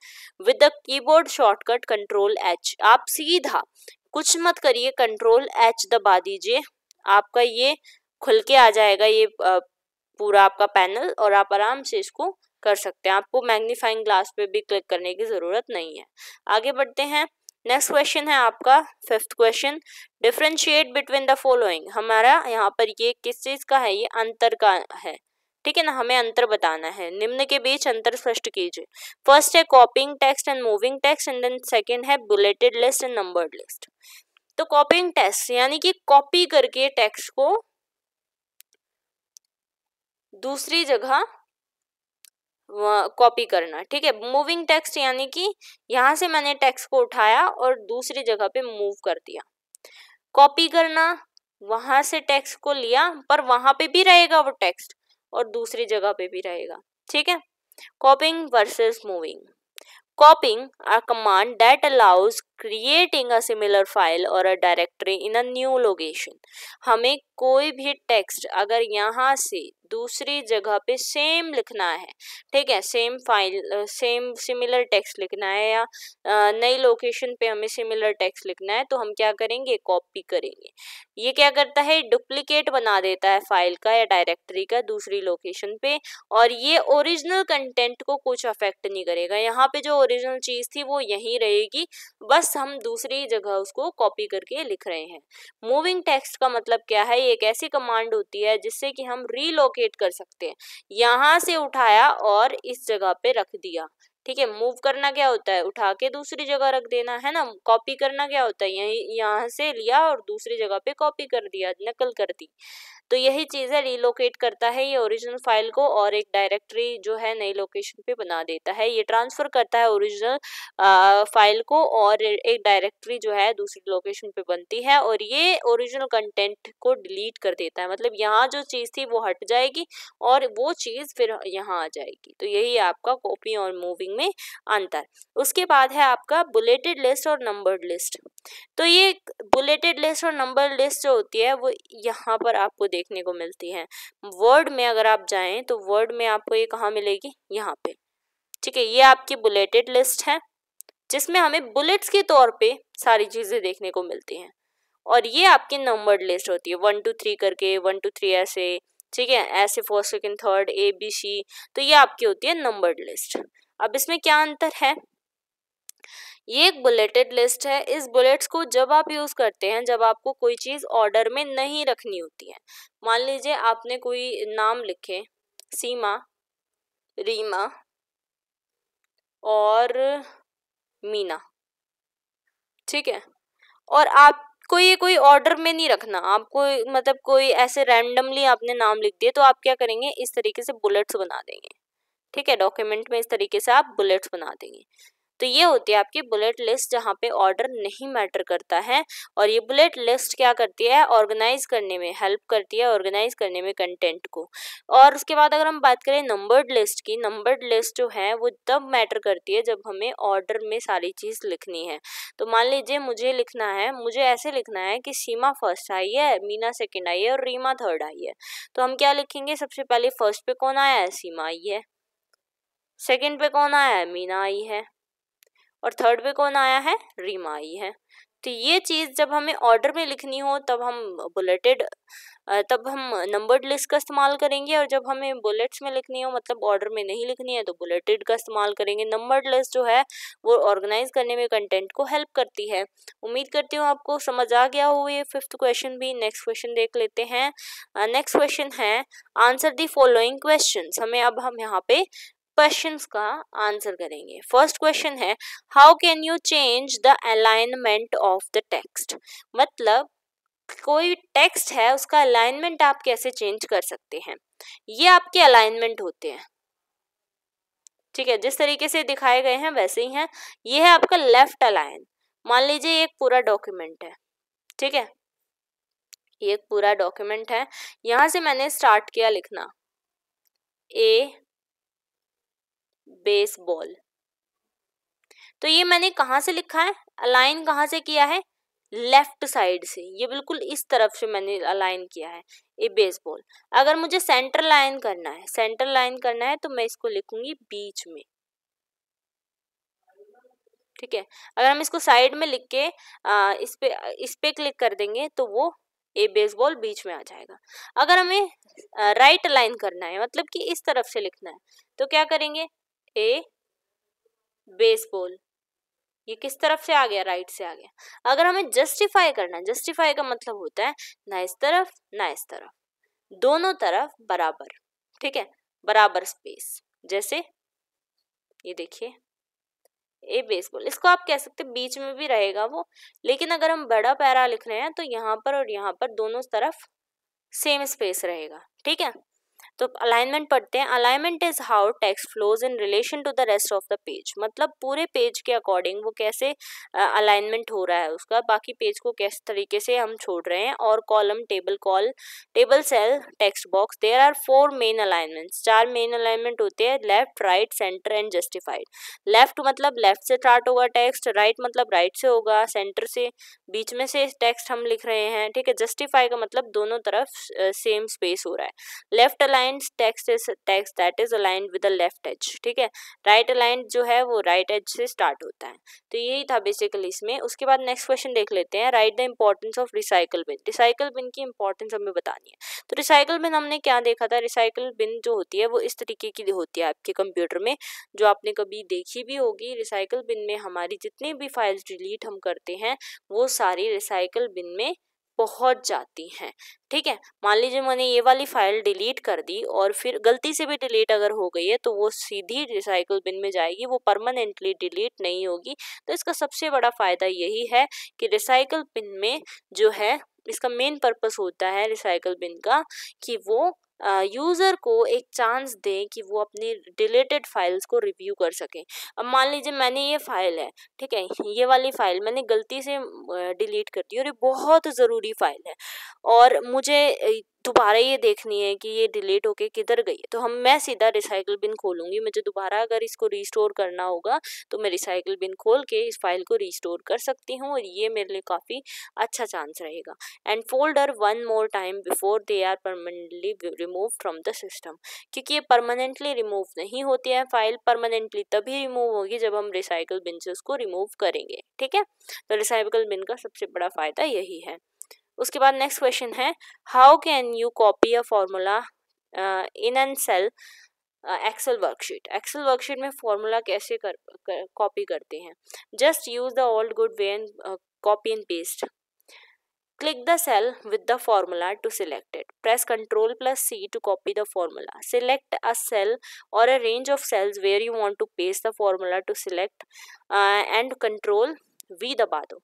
with the keyboard shortcut control H आप सीधा कुछ मत करिए कंट्रोल एच दबा दीजिए आपका ये खुल के आ जाएगा ये पूरा आपका पैनल और आप आराम से इसको कर सकते हैं आपको मैग्नीफाइंग ग्लास पे भी क्लिक करने की ज़रूरत नहीं है आगे बढ़ते हैं नेक्स्ट क्वेश्चन है आपका fifth question differentiate between the following हमारा यहाँ पर ये किस चीज़ का है ये अंतर का है ठीक है ना हमें अंतर बताना है निम्न के बीच अंतर स्पष्ट कीजिए फर्स्ट है copying text and moving text and then second है bulleted list and numbered list तो कॉपिंग टेक्स्ट यानी कि कॉपी करके टेक्स्ट को दूसरी जगह कॉपी करना ठीक है मूविंग टेक्स्ट यानी कि यहां से मैंने टेक्स्ट को उठाया और दूसरी जगह पे मूव कर दिया कॉपी करना वहां से टेक्स्ट को लिया पर वहां पे भी रहेगा वो टेक्स्ट और दूसरी जगह पे भी रहेगा ठीक है copying versus moving copying are command that allows creating a similar file or a directory in a new location हमें कोई भी टेक्स्ट अगर यहाँ से दूसरी जगह पे सेम लिखना है ठीक है same file same similar text लिखना है या नई लोकेशन पे हमें सिमिलर टेक्स्ट लिखना है तो हम क्या करेंगे कॉपी करेंगे ये क्या करता है डुप्लीकेट बना देता है फाइल का या डायरेक्टरी का दूसरी लोकेशन पे और ये ओरिजिनल कंटेंट को कुछ अफेक्ट नहीं करेगा यहाँ पे जो ओरिजिनल चीज़ थी वो यहीं रहेगी बस बस हम दूसरी जगह उसको कॉपी करके लिख रहे हैं मूविंग टेक्स्ट का मतलब क्या है एक ऐसी कमांड होती है जिससे कि हम रीलोकेट कर सकते हैं यहाँ से उठाया और इस जगह पे रख दिया ठीक है मूव करना क्या होता है उठा के दूसरी जगह रख देना है ना कॉपी करना क्या होता है यही यहाँ से लिया और दूसरी जगह पे कॉपी कर दिया नकल कर दी तो यही चीज़ है रिलोकेट करता है ये ओरिजिनल फाइल को और एक डायरेक्टरी जो है नई लोकेशन पे बना देता है ये ट्रांसफ़र करता है ओरिजिनल फाइल को और एक डायरेक्टरी जो है दूसरी लोकेशन पे बनती है और ये ओरिजिनल कंटेंट को डिलीट कर देता है मतलब यहाँ जो चीज़ थी वो हट जाएगी और वो चीज़ फिर यहाँ आ जाएगी तो यही आपका कॉपी और मूविंग में अंतर उसके बाद है आपका बुलेटेड लिस्ट और नंबर लिस्ट तो ये बुलेटेड लिस्ट और नंबर लिस्ट जो होती है वो यहाँ पर आपको देख देखने को मिलती है वर्ड में अगर आप जाएँ तो वर्ड में आपको ये कहाँ मिलेगी यहाँ पे ठीक है ये आपकी बुलेटेड लिस्ट है जिसमें हमें बुलेट्स के तौर पे सारी चीज़ें देखने को मिलती हैं और ये आपकी नंबर्ड लिस्ट होती है वन टू थ्री करके वन टू थ्री ऐसे ठीक है ऐसे four second third A B C तो ये आपकी होती है नंबर्ड लिस्ट अब इसमें क्या अंतर है ये एक बुलेटेड लिस्ट है इस बुलेट्स को जब आप यूज़ करते हैं जब आपको कोई चीज़ ऑर्डर में नहीं रखनी होती है मान लीजिए आपने कोई नाम लिखे सीमा रीमा और मीना ठीक है और आप आपको ये कोई ऑर्डर में नहीं रखना आपको मतलब कोई ऐसे रैंडमली आपने नाम लिख दिए तो आप क्या करेंगे इस तरीके से बुलेट्स बना देंगे ठीक है डॉक्यूमेंट में इस तरीके से आप बुलेट्स बना देंगे तो ये होती है आपकी बुलेट लिस्ट जहाँ पे ऑर्डर नहीं मैटर करता है और ये बुलेट लिस्ट क्या करती है ऑर्गेनाइज करने में हेल्प करती है ऑर्गेनाइज करने में कंटेंट को और उसके बाद अगर हम बात करें नंबर्ड लिस्ट की नंबर्ड लिस्ट जो है वो तब मैटर करती है जब हमें ऑर्डर में सारी चीज़ लिखनी है तो मान लीजिए मुझे लिखना है मुझे ऐसे लिखना है कि सीमा फर्स्ट आई है मीना सेकेंड आई है और रीमा थर्ड आई है तो हम क्या लिखेंगे सबसे पहले फर्स्ट पे कौन आया है सीमा आई है सेकेंड पे कौन आया है मीना आई है और थर्ड पे कौन आया है रीमा आई है तो ये चीज़ जब हमें ऑर्डर में लिखनी हो तब हम बुलेटेड तब हम नंबर्ड लिस्ट का इस्तेमाल करेंगे और जब हमें बुलेट्स में लिखनी हो मतलब ऑर्डर में नहीं लिखनी है तो बुलेटेड का इस्तेमाल करेंगे नंबर्ड लिस्ट जो है वो ऑर्गेनाइज करने में कंटेंट को हेल्प करती है उम्मीद करती हूँ आपको समझ आ गया हो ये फिफ्थ क्वेश्चन भी नेक्स्ट क्वेश्चन देख लेते हैं नेक्स्ट क्वेश्चन है आंसर दी फॉलोइंग क्वेश्चन हमें अब हम यहाँ पे क्वेश्चन का आंसर करेंगे फर्स्ट क्वेश्चन है how can you change the alignment of the text मतलब कोई टेक्स्ट है उसका अलाइनमेंट आप कैसे चेंज कर सकते हैं ये आपके अलाइनमेंट होते हैं ठीक है जिस तरीके से दिखाए गए हैं वैसे ही हैं ये है आपका लेफ्ट अलाइन मान लीजिए एक पूरा डॉक्यूमेंट है ठीक है ये एक पूरा डॉक्यूमेंट है यहां से मैंने स्टार्ट किया लिखना ए बेसबॉल तो ये मैंने कहा से लिखा है अलाइन कहा से किया है लेफ्ट साइड से ये बिल्कुल इस तरफ से मैंने अलाइन किया है ये बेसबॉल अगर मुझे सेंटर लाइन करना है सेंटर लाइन करना है तो मैं इसको लिखूंगी बीच में ठीक है अगर हम इसको साइड में लिख के आ, इस पे इस पे क्लिक कर देंगे तो वो ए बेसबॉल बीच में आ जाएगा अगर हमें राइट लाइन करना है मतलब कि इस तरफ से लिखना है तो क्या करेंगे ए बेसबॉल ये किस तरफ से आ गया राइट से आ गया अगर हमें जस्टिफाई करना है जस्टिफाई का मतलब होता है ना इस तरफ ना इस तरफ दोनों तरफ बराबर ठीक है बराबर स्पेस जैसे ये देखिए ए बेसबॉल इसको आप कह सकते हैं बीच में भी रहेगा वो लेकिन अगर हम बड़ा पैरा लिख रहे हैं तो यहाँ पर और यहाँ पर दोनों तरफ सेम स्पेस रहेगा ठीक है तो अलाइनमेंट पढ़ते हैं alignment is how text flows in relation to the rest of the page मतलब पूरे पेज के अकॉर्डिंग वो कैसे अलाइनमेंट uh, हो रहा है उसका बाकी पेज को कैसे तरीके से हम छोड़ रहे हैं और column table call table cell text box there are four main alignments चार मेन अलाइनमेंट होते हैं left right centre and justified left मतलब लेफ्ट से स्टार्ट होगा टेक्स्ट राइट मतलब राइट से होगा सेंटर से बीच में से टेक्स्ट हम लिख रहे हैं ठीक है जस्टिफाई का मतलब दोनों तरफ सेम uh, स्पेस हो रहा है left align aligned text is text that is aligned with the left edge ठीक है राइट अलाइंड जो है वो राइट एज से स्टार्ट होता है तो यही था बेसिकली इसमें उसके बाद नेक्स्ट क्वेश्चन देख लेते हैं write the importance of recycle bin recycle bin की इंपॉर्टेंस हमें बतानी है तो रिसाइकल बिन हमने क्या देखा था रिसाइकल बिन जो होती है वो इस तरीके की होती है आपके कंप्यूटर में जो आपने कभी देखी भी होगी रिसाइकल बिन में हमारी जितनी भी फाइल्स डिलीट हम करते हैं वो सारी रिसाइकल बिन में पहुंच जाती हैं ठीक है मान लीजिए मैंने ये वाली फाइल डिलीट कर दी और फिर गलती से भी डिलीट अगर हो गई है तो वो सीधी रिसाइकल बिन में जाएगी वो परमानेंटली डिलीट नहीं होगी तो इसका सबसे बड़ा फ़ायदा यही है कि रिसाइकल बिन में जो है इसका मेन पर्पस होता है रिसाइकल बिन का कि वो यूज़र को एक चांस दें कि वो अपनी डिलेटेड फाइल्स को रिव्यू कर सकें अब मान लीजिए मैंने ये फ़ाइल है ठीक है ये वाली फ़ाइल मैंने गलती से डिलीट कर दी और ये बहुत ज़रूरी फ़ाइल है और मुझे दोबारा ये देखनी है कि ये डिलीट होके किधर गई है तो हम मैं सीधा रिसाइकल बिन खोलूँगी मुझे दोबारा अगर इसको रिस्टोर करना होगा तो मैं रिसाइकल बिन खोल के इस फाइल को रिस्टोर कर सकती हूँ और ये मेरे लिए काफ़ी अच्छा चांस रहेगा and folder one more time before they are permanently remove from the system क्योंकि ये परमानेंटली रिमूव नहीं होती है फाइल परमानेंटली तभी रिमूव होगी जब हम रिसाइकल बिन से उसको रिमूव करेंगे ठीक है तो रिसाइकल बिन का सबसे बड़ा फ़ायदा यही है उसके बाद नेक्स्ट क्वेश्चन है how can you copy a formula in an cell Excel worksheet Excel worksheet में फॉर्मूला कैसे कर कॉपी कर, करते हैं just use the old good way and copy and paste click the cell with the formula to select it press control plus C to copy the formula select a cell or a range of cells where you want to paste the formula to select and control V दबा दो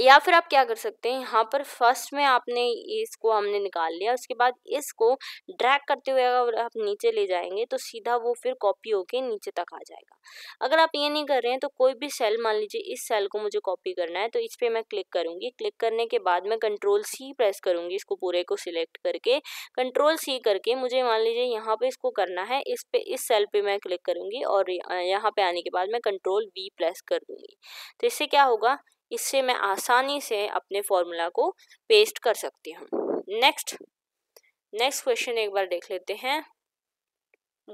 या फिर आप क्या कर सकते हैं यहाँ पर फर्स्ट में आपने इसको हमने निकाल लिया उसके बाद इसको ड्रैग करते हुए अगर आप नीचे ले जाएंगे तो सीधा वो फिर कॉपी होके नीचे तक आ जाएगा अगर आप ये नहीं कर रहे हैं तो कोई भी सेल मान लीजिए इस सेल को मुझे कॉपी करना है तो इस पर मैं क्लिक करूँगी क्लिक करने के बाद मैं कंट्रोल सी प्रेस करूँगी इसको पूरे को सिलेक्ट करके कंट्रोल सी करके मुझे मान लीजिए यहाँ पर इसको करना है इस पर इस सेल पर मैं क्लिक करूँगी और यहाँ पर आने के बाद मैं कंट्रोल वी प्रेस कर दूँगी तो इससे क्या होगा इससे मैं आसानी से अपने फॉर्मूला को पेस्ट कर सकती हूँ नेक्स्ट नेक्स्ट क्वेश्चन एक बार देख लेते हैं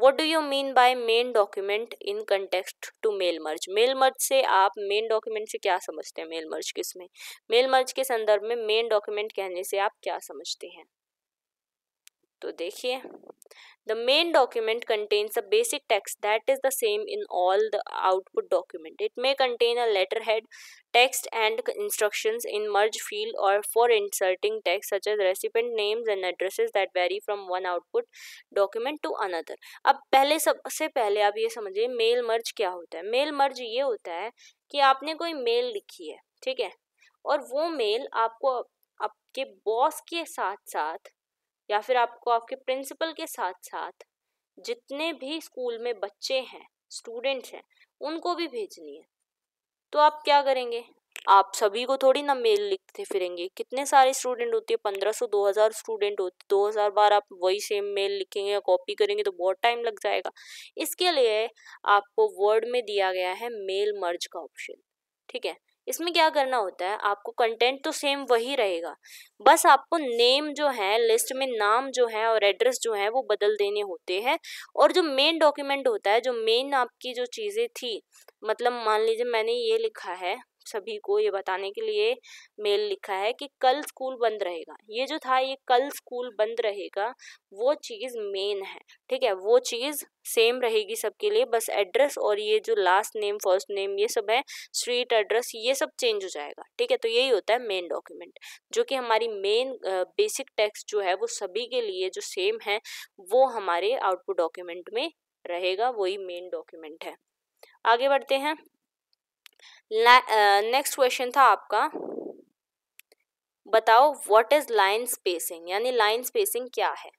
what do you mean by main document in context to mail merge mail merge से आप मेन डॉक्यूमेंट से क्या समझते हैं मेल मर्ज किस में मेल मर्ज के संदर्भ में मेन डॉक्यूमेंट कहने से आप क्या समझते हैं तो देखिए the main document contains a basic text that is the same in all the output document it may contain a letter head text and instructions in merge field or for inserting text such as recipient names and addresses that vary from one output document to another अब पहले सबसे पहले आप ये समझिए mail merge क्या होता है मेल मर्ज ये होता है कि आपने कोई मेल लिखी है ठीक है और वो मेल आपको आपके बॉस के साथ साथ या फिर आपको आपके प्रिंसिपल के साथ साथ जितने भी स्कूल में बच्चे हैं स्टूडेंट्स हैं उनको भी भेजनी है तो आप क्या करेंगे आप सभी को थोड़ी ना मेल लिखते फिरेंगे कितने सारे स्टूडेंट होते हैं पंद्रह सौ दो हज़ार स्टूडेंट होते दो हज़ार बार आप वही सेम मेल लिखेंगे या कॉपी करेंगे तो बहुत टाइम लग जाएगा इसके लिए आपको वर्ड में दिया गया है मेल मर्ज का ऑप्शन ठीक है इसमें क्या करना होता है आपको कंटेंट तो सेम वही रहेगा बस आपको नेम जो है लिस्ट में नाम जो है और एड्रेस जो है वो बदल देने होते हैं और जो मेन डॉक्यूमेंट होता है जो मेन आपकी जो चीज़ें थी मतलब मान लीजिए मैंने ये लिखा है सभी को ये बताने के लिए मेल लिखा है कि कल स्कूल बंद रहेगा ये जो था ये कल स्कूल बंद रहेगा वो चीज़ मेन है ठीक है वो चीज़ सेम रहेगी सबके लिए बस एड्रेस और ये जो लास्ट नेम फर्स्ट नेम ये सब है स्ट्रीट एड्रेस ये सब चेंज हो जाएगा ठीक है तो यही होता है मेन डॉक्यूमेंट जो कि हमारी मेन बेसिक टेक्स्ट जो है वो सभी के लिए जो सेम है वो हमारे आउटपुट डॉक्यूमेंट में रहेगा वही मेन डॉक्यूमेंट है आगे बढ़ते हैं नेक्स्ट क्वेश्चन था आपका बताओ व्हाट इज लाइन स्पेसिंग यानी लाइन स्पेसिंग क्या है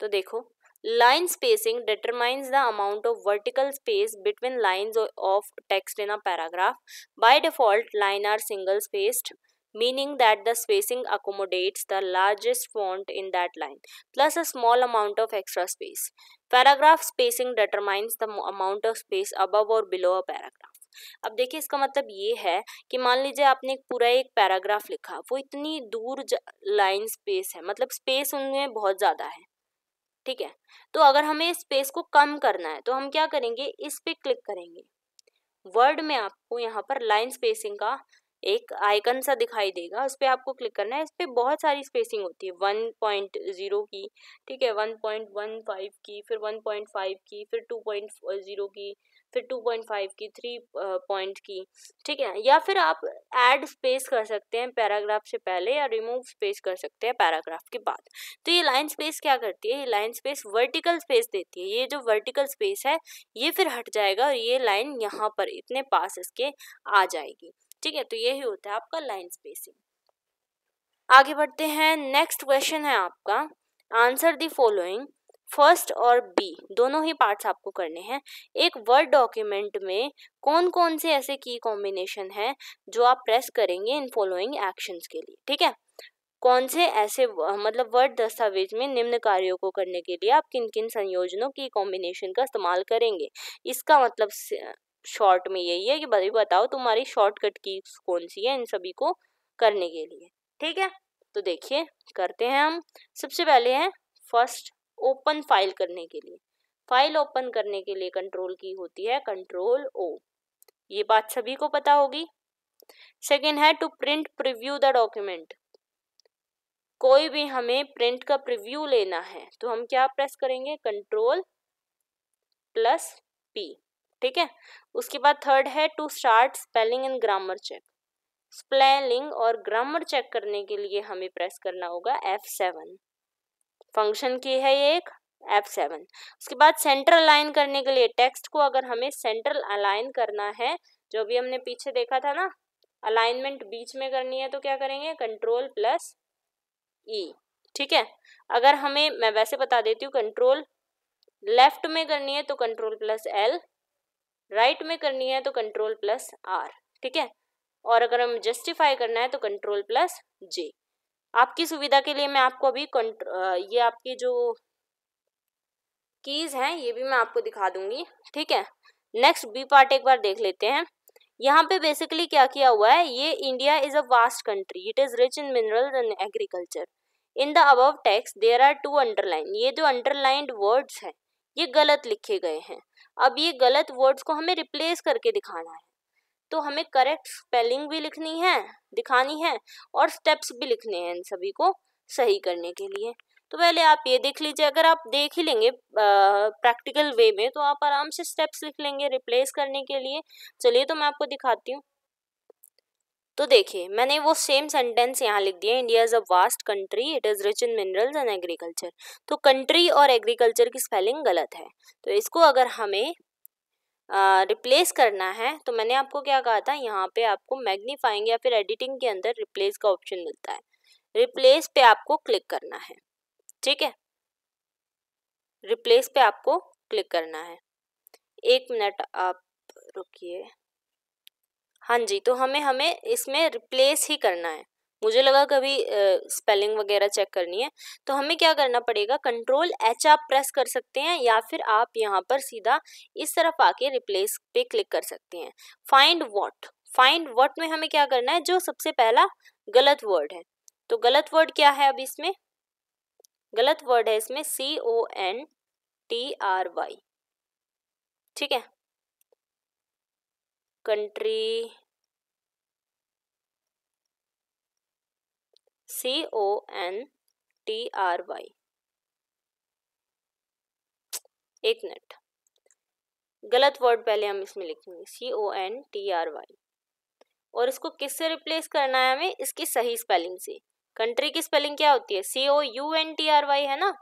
तो देखो line spacing determines the amount of vertical space between lines of text in a paragraph by default line are single spaced meaning that the spacing accommodates the largest font in that line plus a small amount of extra space paragraph spacing determines the amount of space above or below a paragraph अब देखिए इसका मतलब ये है कि मान लीजिए आपने एक पूरा एक पैराग्राफ लिखा वो इतनी दूर लाइन स्पेस है मतलब स्पेस उनमें बहुत ज़्यादा है ठीक है तो अगर हमें स्पेस को कम करना है तो हम क्या करेंगे इस पर क्लिक करेंगे वर्ड में आपको यहाँ पर लाइन स्पेसिंग का एक आइकन सा दिखाई देगा उस पर आपको क्लिक करना है इस पर बहुत सारी स्पेसिंग होती है वन पॉइंट ज़ीरो की ठीक है वन पॉइंट वन फाइव की फिर वन पॉइंट फाइव की फिर टू पॉइंट ज़ीरो की फिर टू पॉइंट फाइव की थ्री पॉइंट की ठीक है या फिर आप ऐड स्पेस कर सकते हैं पैराग्राफ से पहले या रिमूव स्पेस कर सकते हैं पैराग्राफ के बाद तो ये लाइन स्पेस क्या करती है ये लाइन स्पेस वर्टिकल स्पेस देती है ये जो वर्टिकल स्पेस है ये फिर हट जाएगा और ये लाइन यहाँ पर इतने पास इसके आ जाएगी ठीक है तो ये ही होता है आपका लाइन स्पेसिंग आगे बढ़ते हैं नेक्स्ट क्वेश्चन है आपका आंसर दी फॉलोइंग फर्स्ट और बी दोनों ही पार्ट्स आपको करने हैं एक वर्ड डॉक्यूमेंट में कौन कौन से ऐसे की कॉम्बिनेशन है जो आप प्रेस करेंगे इन फॉलोइंग एक्शंस के लिए ठीक है कौन से ऐसे मतलब वर्ड दस्तावेज में निम्न कार्यों को करने के लिए आप किन किन संयोजनों की कॉम्बिनेशन का इस्तेमाल करेंगे इसका मतलब शॉर्ट में यही है कि भाई बताओ तुम्हारी शॉर्टकट की कौन सी है इन सभी को करने के लिए ठीक है तो देखिए करते हैं हम सबसे पहले है फर्स्ट ओपन फाइल करने के लिए फाइल ओपन करने के लिए कंट्रोल की होती है कंट्रोल ओ ये बात सभी को पता होगी सेकेंड है to print preview the document कोई भी हमें प्रिंट का प्रिव्यू लेना है तो हम क्या प्रेस करेंगे कंट्रोल प्लस पी ठीक है उसके बाद थर्ड है to start spelling and grammar check spelling और ग्रामर चेक करने के लिए हमें प्रेस करना होगा एफ सेवन फंक्शन की है ये एक एफ सेवन उसके बाद सेंटर अलाइन करने के लिए टेक्स्ट को अगर हमें सेंटर अलाइन करना है जो भी हमने पीछे देखा था ना अलाइनमेंट बीच में करनी है तो क्या करेंगे कंट्रोल प्लस ई ठीक है अगर हमें मैं वैसे बता देती हूँ कंट्रोल लेफ्ट में करनी है तो control plus L right right में करनी है तो कंट्रोल प्लस आर ठीक है और अगर हम जस्टिफाई करना है तो कंट्रोल प्लस जे आपकी सुविधा के लिए मैं आपको अभी ये आपकी जो कीज हैं ये भी मैं आपको दिखा दूंगी ठीक है नेक्स्ट बी पार्ट एक बार देख लेते हैं यहाँ पे बेसिकली क्या किया हुआ है ये India is a vast country it is rich in mineral and agriculture in the above text there are two underline ये जो अंडरलाइंड वर्ड्स हैं ये गलत लिखे गए हैं अब ये गलत वर्ड्स को हमें रिप्लेस करके दिखाना है तो हमें करेक्ट स्पेलिंग भी लिखनी है दिखानी है और स्टेप्स भी लिखने हैं इन सभी को सही करने के लिए तो पहले आप ये देख लीजिए अगर आप देख ही लेंगे प्रैक्टिकल वे में तो आप आराम से स्टेप्स लिख लेंगे रिप्लेस करने के लिए चलिए तो मैं आपको दिखाती हूँ तो देखिए मैंने वो सेम सेंटेंस यहाँ लिख दिया India is a vast country it is rich in minerals and agriculture तो कंट्री और एग्रीकल्चर की स्पेलिंग गलत है तो इसको अगर हमें रिप्लेस करना है तो मैंने आपको क्या कहा था यहाँ पे आपको मैग्नीफाइंग या फिर एडिटिंग के अंदर रिप्लेस का ऑप्शन मिलता है रिप्लेस पे आपको क्लिक करना है ठीक है रिप्लेस पे आपको क्लिक करना है एक मिनट आप रुकिए हाँ जी तो हमें हमें इसमें रिप्लेस ही करना है मुझे लगा कभी स्पेलिंग वगैरह चेक करनी है तो हमें क्या करना पड़ेगा कंट्रोल एच आप प्रेस कर सकते हैं या फिर आप यहाँ पर सीधा इस तरफ आके रिप्लेस पे क्लिक कर सकते हैं फाइंड वॉट फाइंड वॉट में हमें क्या करना है जो सबसे पहला गलत वर्ड है तो गलत वर्ड क्या है अब इसमें गलत वर्ड है इसमें C O N T R Y ठीक है country C O N T R Y एक मिनट गलत वर्ड पहले हम इसमें लिखेंगे C O N T R Y और इसको किससे रिप्लेस करना है हमें इसकी सही स्पेलिंग से कंट्री की स्पेलिंग क्या होती है C O U N T R Y है ना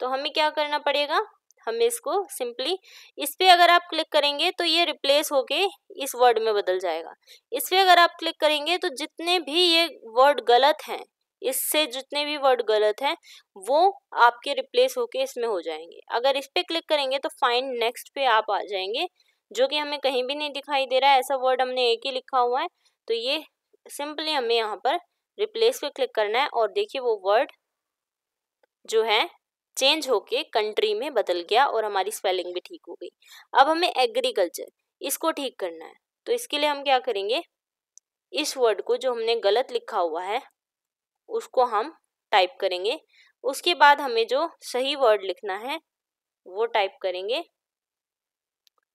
तो हमें क्या करना पड़ेगा हमें इसको सिंपली इस पर अगर आप क्लिक करेंगे तो ये रिप्लेस होके इस वर्ड में बदल जाएगा इस पर अगर आप क्लिक करेंगे तो जितने भी ये वर्ड गलत हैं इससे जितने भी वर्ड गलत हैं वो आपके रिप्लेस होके इसमें हो जाएंगे अगर इस पर क्लिक करेंगे तो फाइंड नेक्स्ट पे आप आ जाएंगे जो कि हमें कहीं भी नहीं दिखाई दे रहा है ऐसा वर्ड हमने एक ही लिखा हुआ है तो ये सिंपली हमें यहाँ पर रिप्लेस पे क्लिक करना है और देखिए वो वर्ड जो है चेंज होके कंट्री में बदल गया और हमारी स्पेलिंग भी ठीक हो गई अब हमें एग्रीकल्चर इसको ठीक करना है तो इसके लिए हम क्या करेंगे इस वर्ड को जो हमने गलत लिखा हुआ है उसको हम टाइप करेंगे उसके बाद हमें जो सही वर्ड लिखना है वो टाइप करेंगे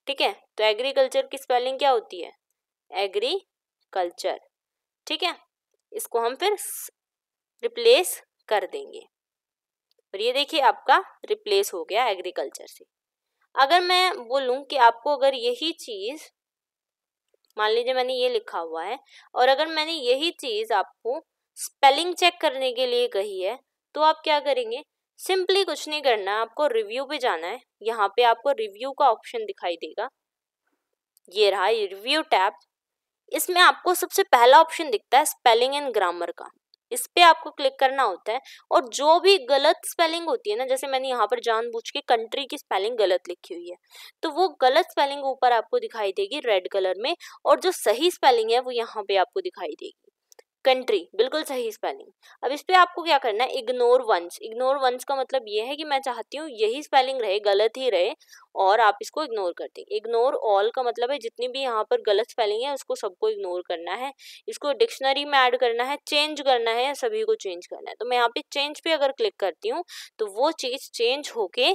ठीक है तो एग्रीकल्चर की स्पेलिंग क्या होती है एग्री कल्चर ठीक है इसको हम फिर रिप्लेस कर देंगे और ये देखिए आपका रिप्लेस हो गया एग्रीकल्चर से अगर मैं बोलूँ कि आपको अगर यही चीज़ मान लीजिए मैंने ये लिखा हुआ है और अगर मैंने यही चीज़ आपको स्पेलिंग चेक करने के लिए कही है तो आप क्या करेंगे सिंपली कुछ नहीं करना है आपको रिव्यू पे जाना है यहाँ पे आपको रिव्यू का ऑप्शन दिखाई देगा ये रहा रिव्यू टैब इसमें आपको सबसे पहला ऑप्शन दिखता है स्पेलिंग एंड ग्रामर का इस पे आपको क्लिक करना होता है और जो भी गलत स्पेलिंग होती है ना जैसे मैंने यहाँ पर जानबूझ के कंट्री की स्पेलिंग गलत लिखी हुई है तो वो गलत स्पेलिंग ऊपर आपको दिखाई देगी रेड कलर में और जो सही स्पेलिंग है वो यहाँ पे आपको दिखाई देगी कंट्री बिल्कुल सही स्पेलिंग अब इस पर आपको क्या करना है इग्नोर वंस इग्नोर वंस का मतलब ये है कि मैं चाहती हूँ यही स्पेलिंग रहे गलत ही रहे और आप इसको इग्नोर कर दें इग्नोर ऑल का मतलब है जितनी भी यहाँ पर गलत स्पेलिंग है उसको सबको इग्नोर करना है इसको डिक्शनरी में ऐड करना है चेंज करना है सभी को चेंज करना है तो मैं यहाँ पे चेंज पे अगर क्लिक करती हूँ तो वो चीज़ चेंज होके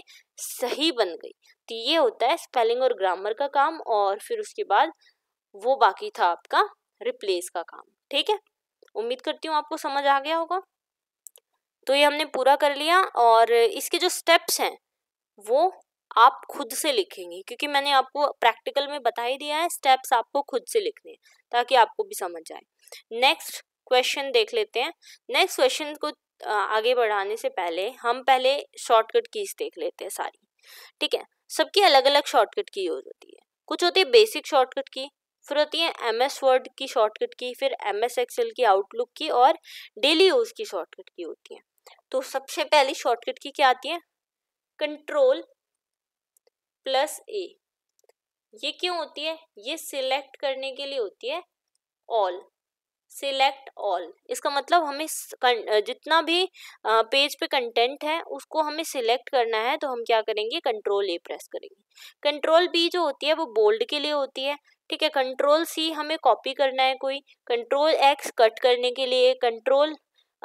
सही बन गई तो ये होता है स्पेलिंग और ग्रामर का काम और फिर उसके बाद वो बाकी था आपका रिप्लेस का काम ठीक है उम्मीद करती हूँ आपको समझ आ गया होगा तो ये हमने पूरा कर लिया और इसके जो स्टेप्स हैं वो आप खुद से लिखेंगे क्योंकि मैंने आपको प्रैक्टिकल में बता ही दिया है स्टेप्स आपको खुद से लिखने हैं ताकि आपको भी समझ आए नेक्स्ट क्वेश्चन देख लेते हैं नेक्स्ट क्वेश्चन को आगे बढ़ाने से पहले हम पहले शॉर्टकट कीज देख लेते हैं सारी ठीक है सबकी अलग अलग शॉर्टकट की यूज होती है कुछ होती है बेसिक शॉर्टकट की फिर होती है एम एस वर्ड की शॉर्टकट की फिर एम एस एक्सेल की आउटलुक की और डेली यूज़ की शॉर्टकट की होती है तो सबसे पहली शॉर्टकट की क्या आती है कंट्रोल प्लस ए ये क्यों होती है ये सिलेक्ट करने के लिए होती है ऑल सिलेक्ट ऑल इसका मतलब हमें जितना भी पेज पे कंटेंट है उसको हमें सिलेक्ट करना है तो हम क्या करेंगे कंट्रोल ए प्रेस करेंगे कंट्रोल बी जो होती है वो बोल्ड के लिए होती है ठीक है कंट्रोल सी हमें कॉपी करना है कोई कंट्रोल एक्स कट करने के लिए कंट्रोल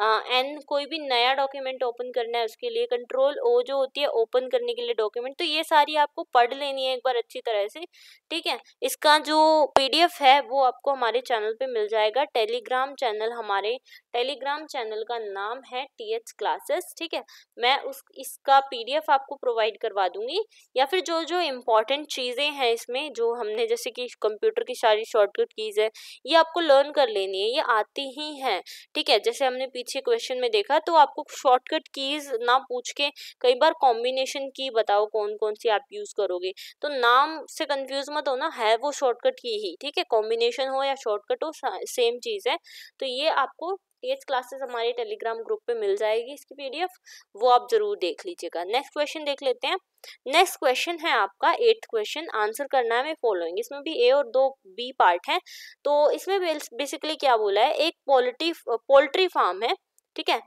एन कोई भी नया डॉक्यूमेंट ओपन करना है उसके लिए कंट्रोल ओ जो होती है ओपन करने के लिए डॉक्यूमेंट तो ये सारी आपको पढ़ लेनी है एक बार अच्छी तरह से ठीक है इसका जो पीडीएफ है वो आपको हमारे चैनल पे मिल जाएगा टेलीग्राम चैनल हमारे टेलीग्राम चैनल का नाम है टी एच क्लासेस ठीक है मैं उस इसका पी आपको प्रोवाइड करवा दूंगी या फिर जो जो इम्पोर्टेंट चीज़ें हैं इसमें जो हमने जैसे कि कंप्यूटर की सारी शॉर्टकट कीज़ है ये आपको लर्न कर लेनी है ये आती ही हैं ठीक है जैसे हमने पीछे क्वेश्चन में देखा तो आपको शॉर्टकट कीज ना पूछ के कई बार कॉम्बिनेशन की बताओ कौन कौन सी आप यूज़ करोगे तो नाम से कंफ्यूज मत हो ना है वो शॉर्टकट की ही ठीक है कॉम्बिनेशन हो या शॉर्टकट हो सेम चीज़ है तो ये आपको टीएच क्लासेस हमारे टेलीग्राम ग्रुप पे मिल जाएगी इसकी पीडीएफ वो आप ज़रूर देख लीजिएगा नेक्स्ट क्वेश्चन देख लेते हैं नेक्स्ट क्वेश्चन है आपका एट्थ क्वेश्चन आंसर करना है फॉलोइंग इसमें भी ए और दो बी पार्ट है तो इसमें बेसिकली क्या बोला है एक पोल्ट्री पोल्ट्री फार्म है ठीक है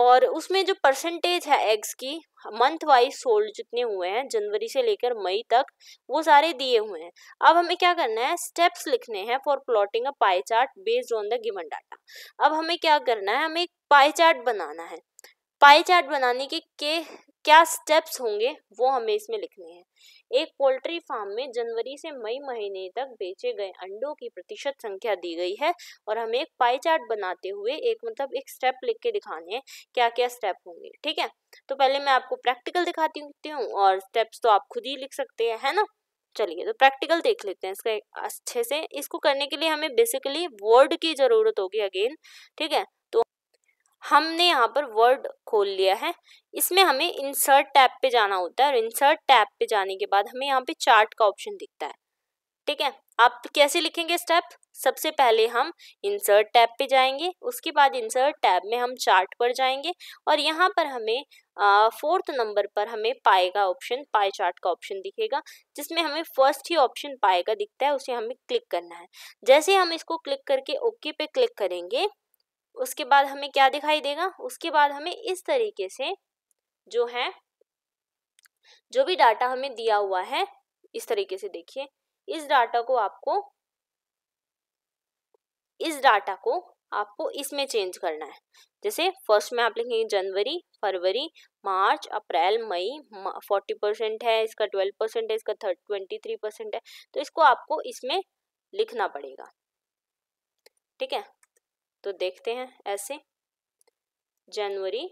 और उसमें जो परसेंटेज है एग्स की मंथ वाइज सोल्ड जितने हुए हैं जनवरी से लेकर मई तक वो सारे दिए हुए हैं अब हमें क्या करना है स्टेप्स लिखने हैं for plotting a pie chart based on the given data अब हमें क्या करना है हमें एक पाई चार्ट बनाना है पाई चार्ट बनाने के, के क्या स्टेप्स होंगे वो हमें इसमें लिखने हैं एक पोल्ट्री फार्म में जनवरी से मई महीने तक बेचे गए अंडों की प्रतिशत संख्या दी गई है और हमें एक पाई चार्ट बनाते हुए एक मतलब एक स्टेप लिख के दिखाने हैं क्या क्या स्टेप होंगे ठीक है तो पहले मैं आपको प्रैक्टिकल दिखाती हूँ और स्टेप्स तो आप खुद ही लिख सकते हैं है ना चलिए तो प्रैक्टिकल देख लेते हैं इसका अच्छे से इसको करने के लिए हमें बेसिकली वर्ड की ज़रूरत होगी अगेन ठीक है हमने यहाँ पर वर्ड खोल लिया है इसमें हमें इंसर्ट टैब पे जाना होता है और इंसर्ट टैब पे जाने के बाद हमें यहाँ पे चार्ट का ऑप्शन दिखता है ठीक है आप कैसे लिखेंगे स्टेप सबसे पहले हम इंसर्ट टैब पे जाएंगे उसके बाद इंसर्ट टैब में हम चार्ट पर जाएंगे और यहाँ पर हमें फोर्थ नंबर पर हमें पाए का ऑप्शन पाए चार्ट का ऑप्शन दिखेगा जिसमें हमें फर्स्ट ही ऑप्शन पाए का दिखता है उसे हमें क्लिक करना है जैसे हम इसको क्लिक करके ओके पे क्लिक करेंगे उसके बाद हमें क्या दिखाई देगा उसके बाद हमें इस तरीके से जो है जो भी डाटा हमें दिया हुआ है इस तरीके से देखिए इस डाटा को आपको इस डाटा को आपको इसमें चेंज करना है जैसे फर्स्ट में आप लिखेंगे जनवरी फरवरी मार्च अप्रैल मई फोर्टी परसेंट है इसका ट्वेल्व परसेंट है इसका थर्ट ट्वेंटी थ्री परसेंट है तो इसको आपको इसमें लिखना पड़ेगा ठीक है तो देखते हैं ऐसे जनवरी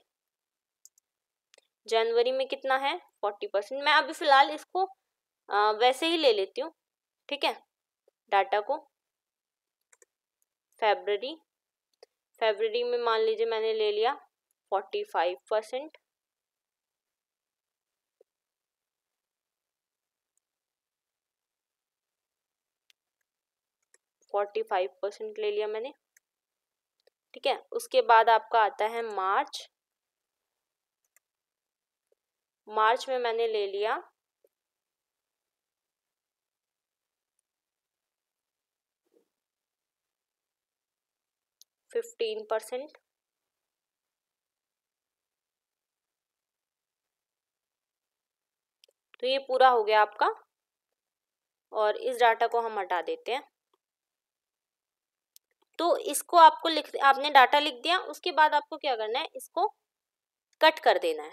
जनवरी में कितना है फोर्टी परसेंट मैं अभी फ़िलहाल इसको आ, वैसे ही ले लेती हूँ ठीक है डाटा को फेबररी फेबररी में मान लीजिए मैंने ले लिया forty five percent forty five percent ले लिया मैंने ठीक है उसके बाद आपका आता है मार्च मार्च में मैंने ले लिया फिफ्टीन परसेंट तो ये पूरा हो गया आपका और इस डाटा को हम हटा देते हैं तो इसको आपको लिख आपने डाटा लिख दिया उसके बाद आपको क्या करना है इसको कट कर देना है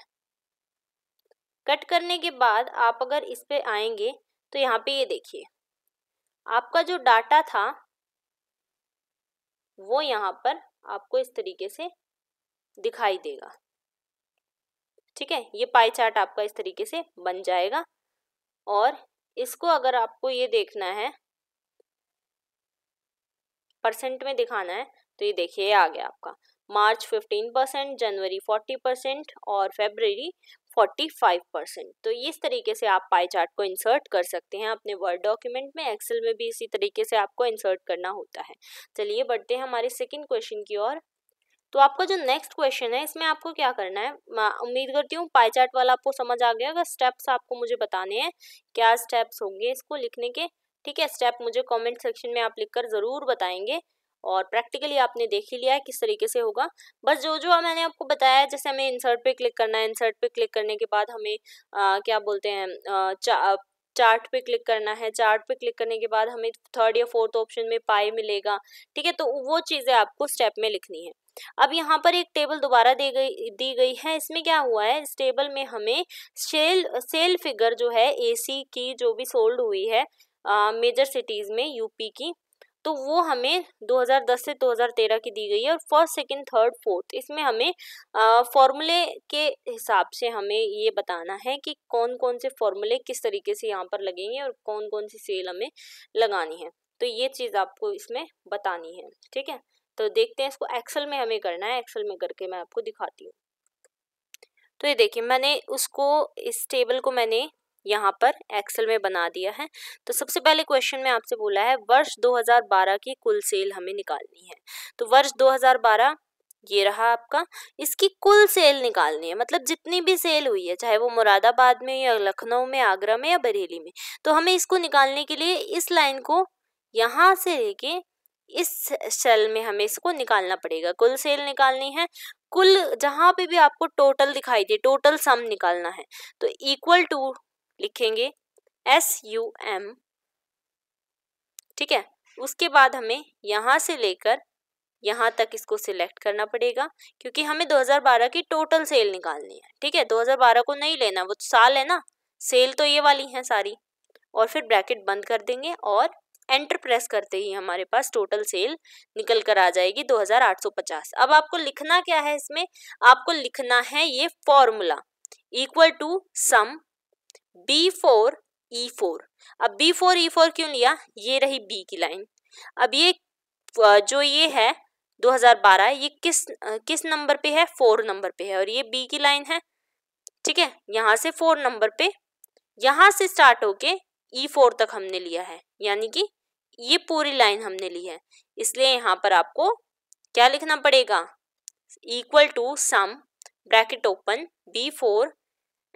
कट करने के बाद आप अगर इस पे आएंगे तो यहाँ पे ये देखिए आपका जो डाटा था वो यहाँ पर आपको इस तरीके से दिखाई देगा ठीक है ये पाई चार्ट आपका इस तरीके से बन जाएगा और इसको अगर आपको ये देखना है परसेंट में दिखाना है तो ये देखिए आ गया आपका मार्च फिफ्टीन परसेंट जनवरी फोर्टी परसेंट और फेब्रवरी फोर्टी फाइव परसेंट तो इस तरीके से आप पाई चार्ट को इंसर्ट कर सकते हैं अपने वर्ड डॉक्यूमेंट में एक्सेल में भी इसी तरीके से आपको इंसर्ट करना होता है चलिए बढ़ते हैं हमारे सेकेंड क्वेश्चन की ओर तो आपका जो नेक्स्ट क्वेश्चन है इसमें आपको क्या करना है उम्मीद करती हूँ पाई चार्ट वाला आपको समझ आ गया अगर स्टेप्स आपको मुझे बताने हैं क्या स्टेप्स होंगे इसको लिखने के ठीक है स्टेप मुझे कमेंट सेक्शन में आप लिखकर ज़रूर बताएंगे और प्रैक्टिकली आपने देख ही लिया है किस तरीके से होगा बस जो जो मैंने आपको बताया जैसे हमें इंसर्ट पे क्लिक करना है इंसर्ट पे क्लिक करने के बाद हमें आ, क्या बोलते हैं चार्ट पे क्लिक करना है चार्ट पे क्लिक करने के बाद हमें थर्ड या फोर्थ ऑप्शन में पाए मिलेगा ठीक है तो वो चीज़ें आपको स्टेप में लिखनी है अब यहाँ पर एक टेबल दोबारा दी गई दी गई है इसमें क्या हुआ है इस टेबल में हमें सेल सेल फिगर जो है एसी की जो भी सोल्ड हुई है मेजर सिटीज़ में यूपी की तो वो हमें 2010 से 2013 की दी गई है और फर्स्ट सेकंड थर्ड फोर्थ इसमें हमें फॉर्मूले के हिसाब से हमें ये बताना है कि कौन कौन से फॉर्मूले किस तरीके से यहाँ पर लगेंगे और कौन कौन सी सेल हमें लगानी है तो ये चीज़ आपको इसमें बतानी है ठीक है तो देखते हैं इसको एक्सेल में हमें करना है एक्सेल में करके मैं आपको दिखाती हूँ तो ये देखिए मैंने उसको इस टेबल को मैंने यहाँ पर एक्सेल में बना दिया है तो सबसे पहले क्वेश्चन में आपसे बोला है वर्ष 2012 की कुल सेल हमें निकालनी है तो वर्ष 2012 ये रहा आपका इसकी कुल सेल निकालनी है मतलब जितनी भी सेल हुई है चाहे वो मुरादाबाद में या लखनऊ में आगरा में या बरेली में तो हमें इसको निकालने के लिए इस लाइन को यहाँ से लेके इस सेल में हमें इसको निकालना पड़ेगा कुल सेल निकालनी है कुल जहाँ पे भी आपको टोटल दिखाई दे टोटल सम निकालना है तो इक्वल टू लिखेंगे एस यू एम ठीक है उसके बाद हमें यहाँ से लेकर यहाँ तक इसको सिलेक्ट करना पड़ेगा क्योंकि हमें 2012 की टोटल सेल निकालनी है ठीक है 2012 को नहीं लेना वो साल है ना सेल तो ये वाली है सारी और फिर ब्रैकेट बंद कर देंगे और एंटर प्रेस करते ही हमारे पास टोटल सेल निकल कर आ जाएगी 2850 अब आपको लिखना क्या है इसमें आपको लिखना है ये formula equal to sum B four E four अब बी फोर ई फोर क्यों लिया ये रही बी की लाइन अब ये जो ये है 2012 ये किस किस नंबर पे है फोर नंबर पे है और ये बी की लाइन है ठीक है यहाँ से फोर नंबर पे यहाँ से स्टार्ट होके ई e फोर तक हमने लिया है यानी कि ये पूरी लाइन हमने ली है इसलिए यहाँ पर आपको क्या लिखना पड़ेगा equal to sum bracket open B four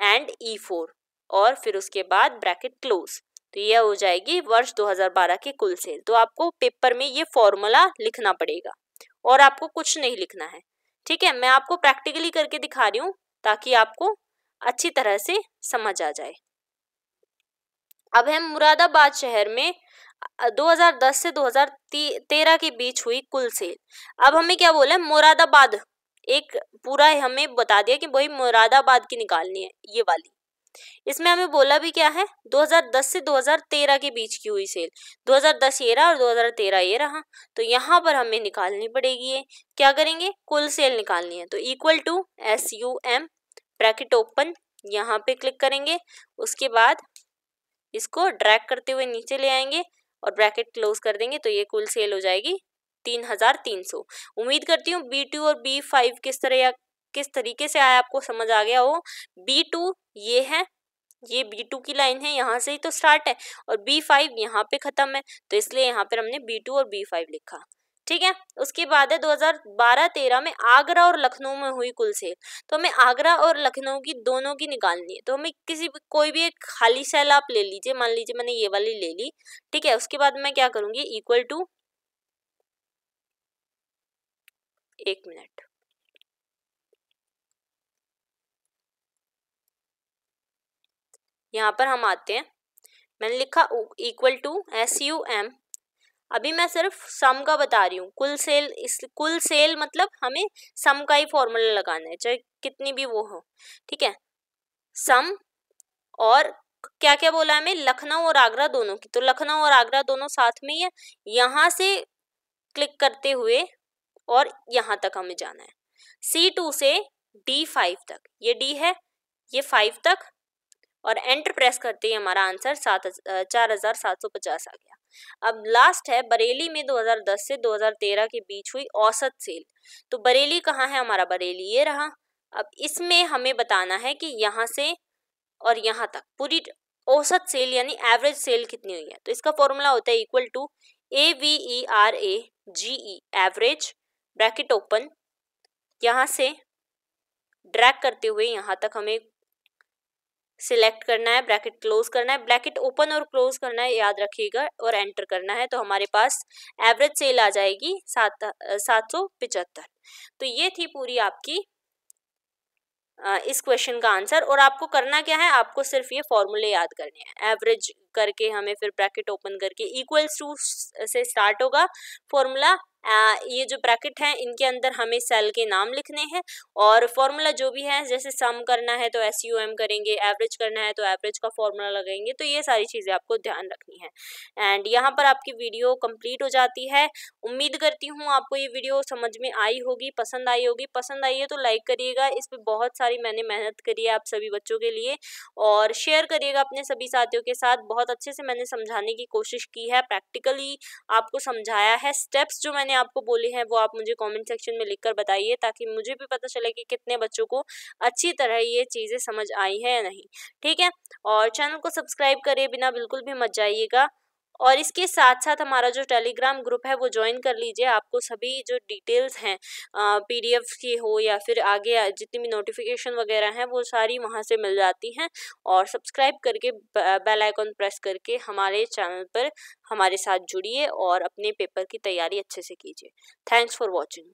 and E four और फिर उसके बाद ब्रैकेट क्लोज तो यह हो जाएगी वर्ष 2012 के कुल सेल तो आपको पेपर में ये फॉर्मूला लिखना पड़ेगा और आपको कुछ नहीं लिखना है ठीक है मैं आपको प्रैक्टिकली करके दिखा रही हूँ ताकि आपको अच्छी तरह से समझ आ जाए अब है मुरादाबाद शहर में 2010 से 2013 के बीच हुई कुल सेल अब हमें क्या बोला मुरादाबाद एक पूरा हमें बता दिया कि वही मुरादाबाद की निकालनी है ये वाली इसमें हमें बोला भी क्या है 2010 से 2013 के बीच की हुई सेल 2010 ये रहा और 2013 ये रहा तो यहाँ पर हमें निकालनी पड़ेगी ये क्या करेंगे कुल सेल निकालनी है तो equal to S U M bracket open यहाँ पे क्लिक करेंगे उसके बाद इसको ड्रैग करते हुए नीचे ले आएंगे और ब्रैकेट क्लोज कर देंगे तो ये कुल सेल हो जाएगी तीन हजार तीन सौ उम्मीद करती हूँ बी टू और बी फाइव किस तरह या किस तरीके से आया आपको समझ आ गया हो बी टू ये है ये बी टू की लाइन है यहाँ से ही तो स्टार्ट है और बी फाइव यहाँ पे ख़त्म है तो इसलिए यहाँ पर हमने बी टू और बी फाइव लिखा ठीक है उसके बाद है 2012-13 में आगरा और लखनऊ में हुई कुल सेल तो हमें आगरा और लखनऊ की दोनों की निकालनी है तो हमें किसी कोई भी एक खाली सेल आप ले लीजिए मान लीजिए मैंने ये वाली ले ली ठीक है उसके बाद मैं क्या करूंगी इक्वल टू एक मिनट यहाँ पर हम आते हैं मैंने लिखा equal to S U M अभी मैं सिर्फ सम का बता रही हूँ कुल सेल इस कुल सेल मतलब हमें सम का ही फॉर्मूला लगाना है चाहे कितनी भी वो हो ठीक है सम और क्या क्या बोला है हमें लखनऊ और आगरा दोनों की तो लखनऊ और आगरा दोनों साथ में ही है यहाँ से क्लिक करते हुए और यहाँ तक हमें जाना है सी टू से डी फाइव तक ये डी है ये फाइव तक और एंटर प्रेस करते ही हमारा आंसर सात चार हज़ार सात सौ पचास आ गया अब लास्ट है बरेली में 2010 से 2013 के बीच हुई औसत सेल तो बरेली कहाँ है हमारा बरेली ये रहा अब इसमें हमें बताना है कि यहाँ से और यहाँ तक पूरी औसत सेल यानी एवरेज सेल कितनी हुई है तो इसका फॉर्मूला होता है equal to A V E R A G E average bracket open यहाँ से ड्रैग करते हुए यहाँ तक हमें सिलेक्ट करना है ब्रैकेट क्लोज करना है ब्रैकेट ओपन और क्लोज करना है याद रखिएगा और एंटर करना है तो हमारे पास एवरेज सेल आ जाएगी सात सात सौ पिचहत्तर तो ये थी पूरी आपकी इस क्वेश्चन का आंसर और आपको करना क्या है आपको सिर्फ ये फॉर्मूले याद करने हैं एवरेज करके हमें फिर ब्रैकेट ओपन करके इक्वल्स टू से स्टार्ट होगा फॉर्मूला ये जो ब्रैकेट है इनके अंदर हमें सेल के नाम लिखने हैं और फॉर्मूला जो भी है जैसे सम करना है तो एस यू एम करेंगे एवरेज करना है तो एवरेज का फॉर्मूला लगाएंगे तो ये सारी चीज़ें आपको ध्यान रखनी है एंड यहाँ पर आपकी वीडियो कंप्लीट हो जाती है उम्मीद करती हूँ आपको ये वीडियो समझ में आई होगी पसंद आई होगी पसंद आई है तो लाइक करिएगा इस पर बहुत सारी मैंने मेहनत करी है आप सभी बच्चों के लिए और शेयर करिएगा अपने सभी साथियों के साथ बहुत अच्छे से मैंने समझाने की कोशिश की है प्रैक्टिकली आपको समझाया है स्टेप्स जो मैंने मैंने आपको बोली है वो आप मुझे कमेंट सेक्शन में लिखकर बताइए ताकि मुझे भी पता चले कि कितने बच्चों को अच्छी तरह ये चीज़ें समझ आई हैं या नहीं ठीक है और चैनल को सब्सक्राइब करे बिना बिल्कुल भी मत जाइएगा और इसके साथ साथ हमारा जो टेलीग्राम ग्रुप है वो ज्वाइन कर लीजिए आपको सभी जो डिटेल्स हैं पी डी की हो या फिर आगे जितनी भी नोटिफिकेशन वगैरह हैं वो सारी वहाँ से मिल जाती हैं और सब्सक्राइब करके बेल आइकॉन प्रेस करके हमारे चैनल पर हमारे साथ जुड़िए और अपने पेपर की तैयारी अच्छे से कीजिए थैंक्स फॉर वॉचिंग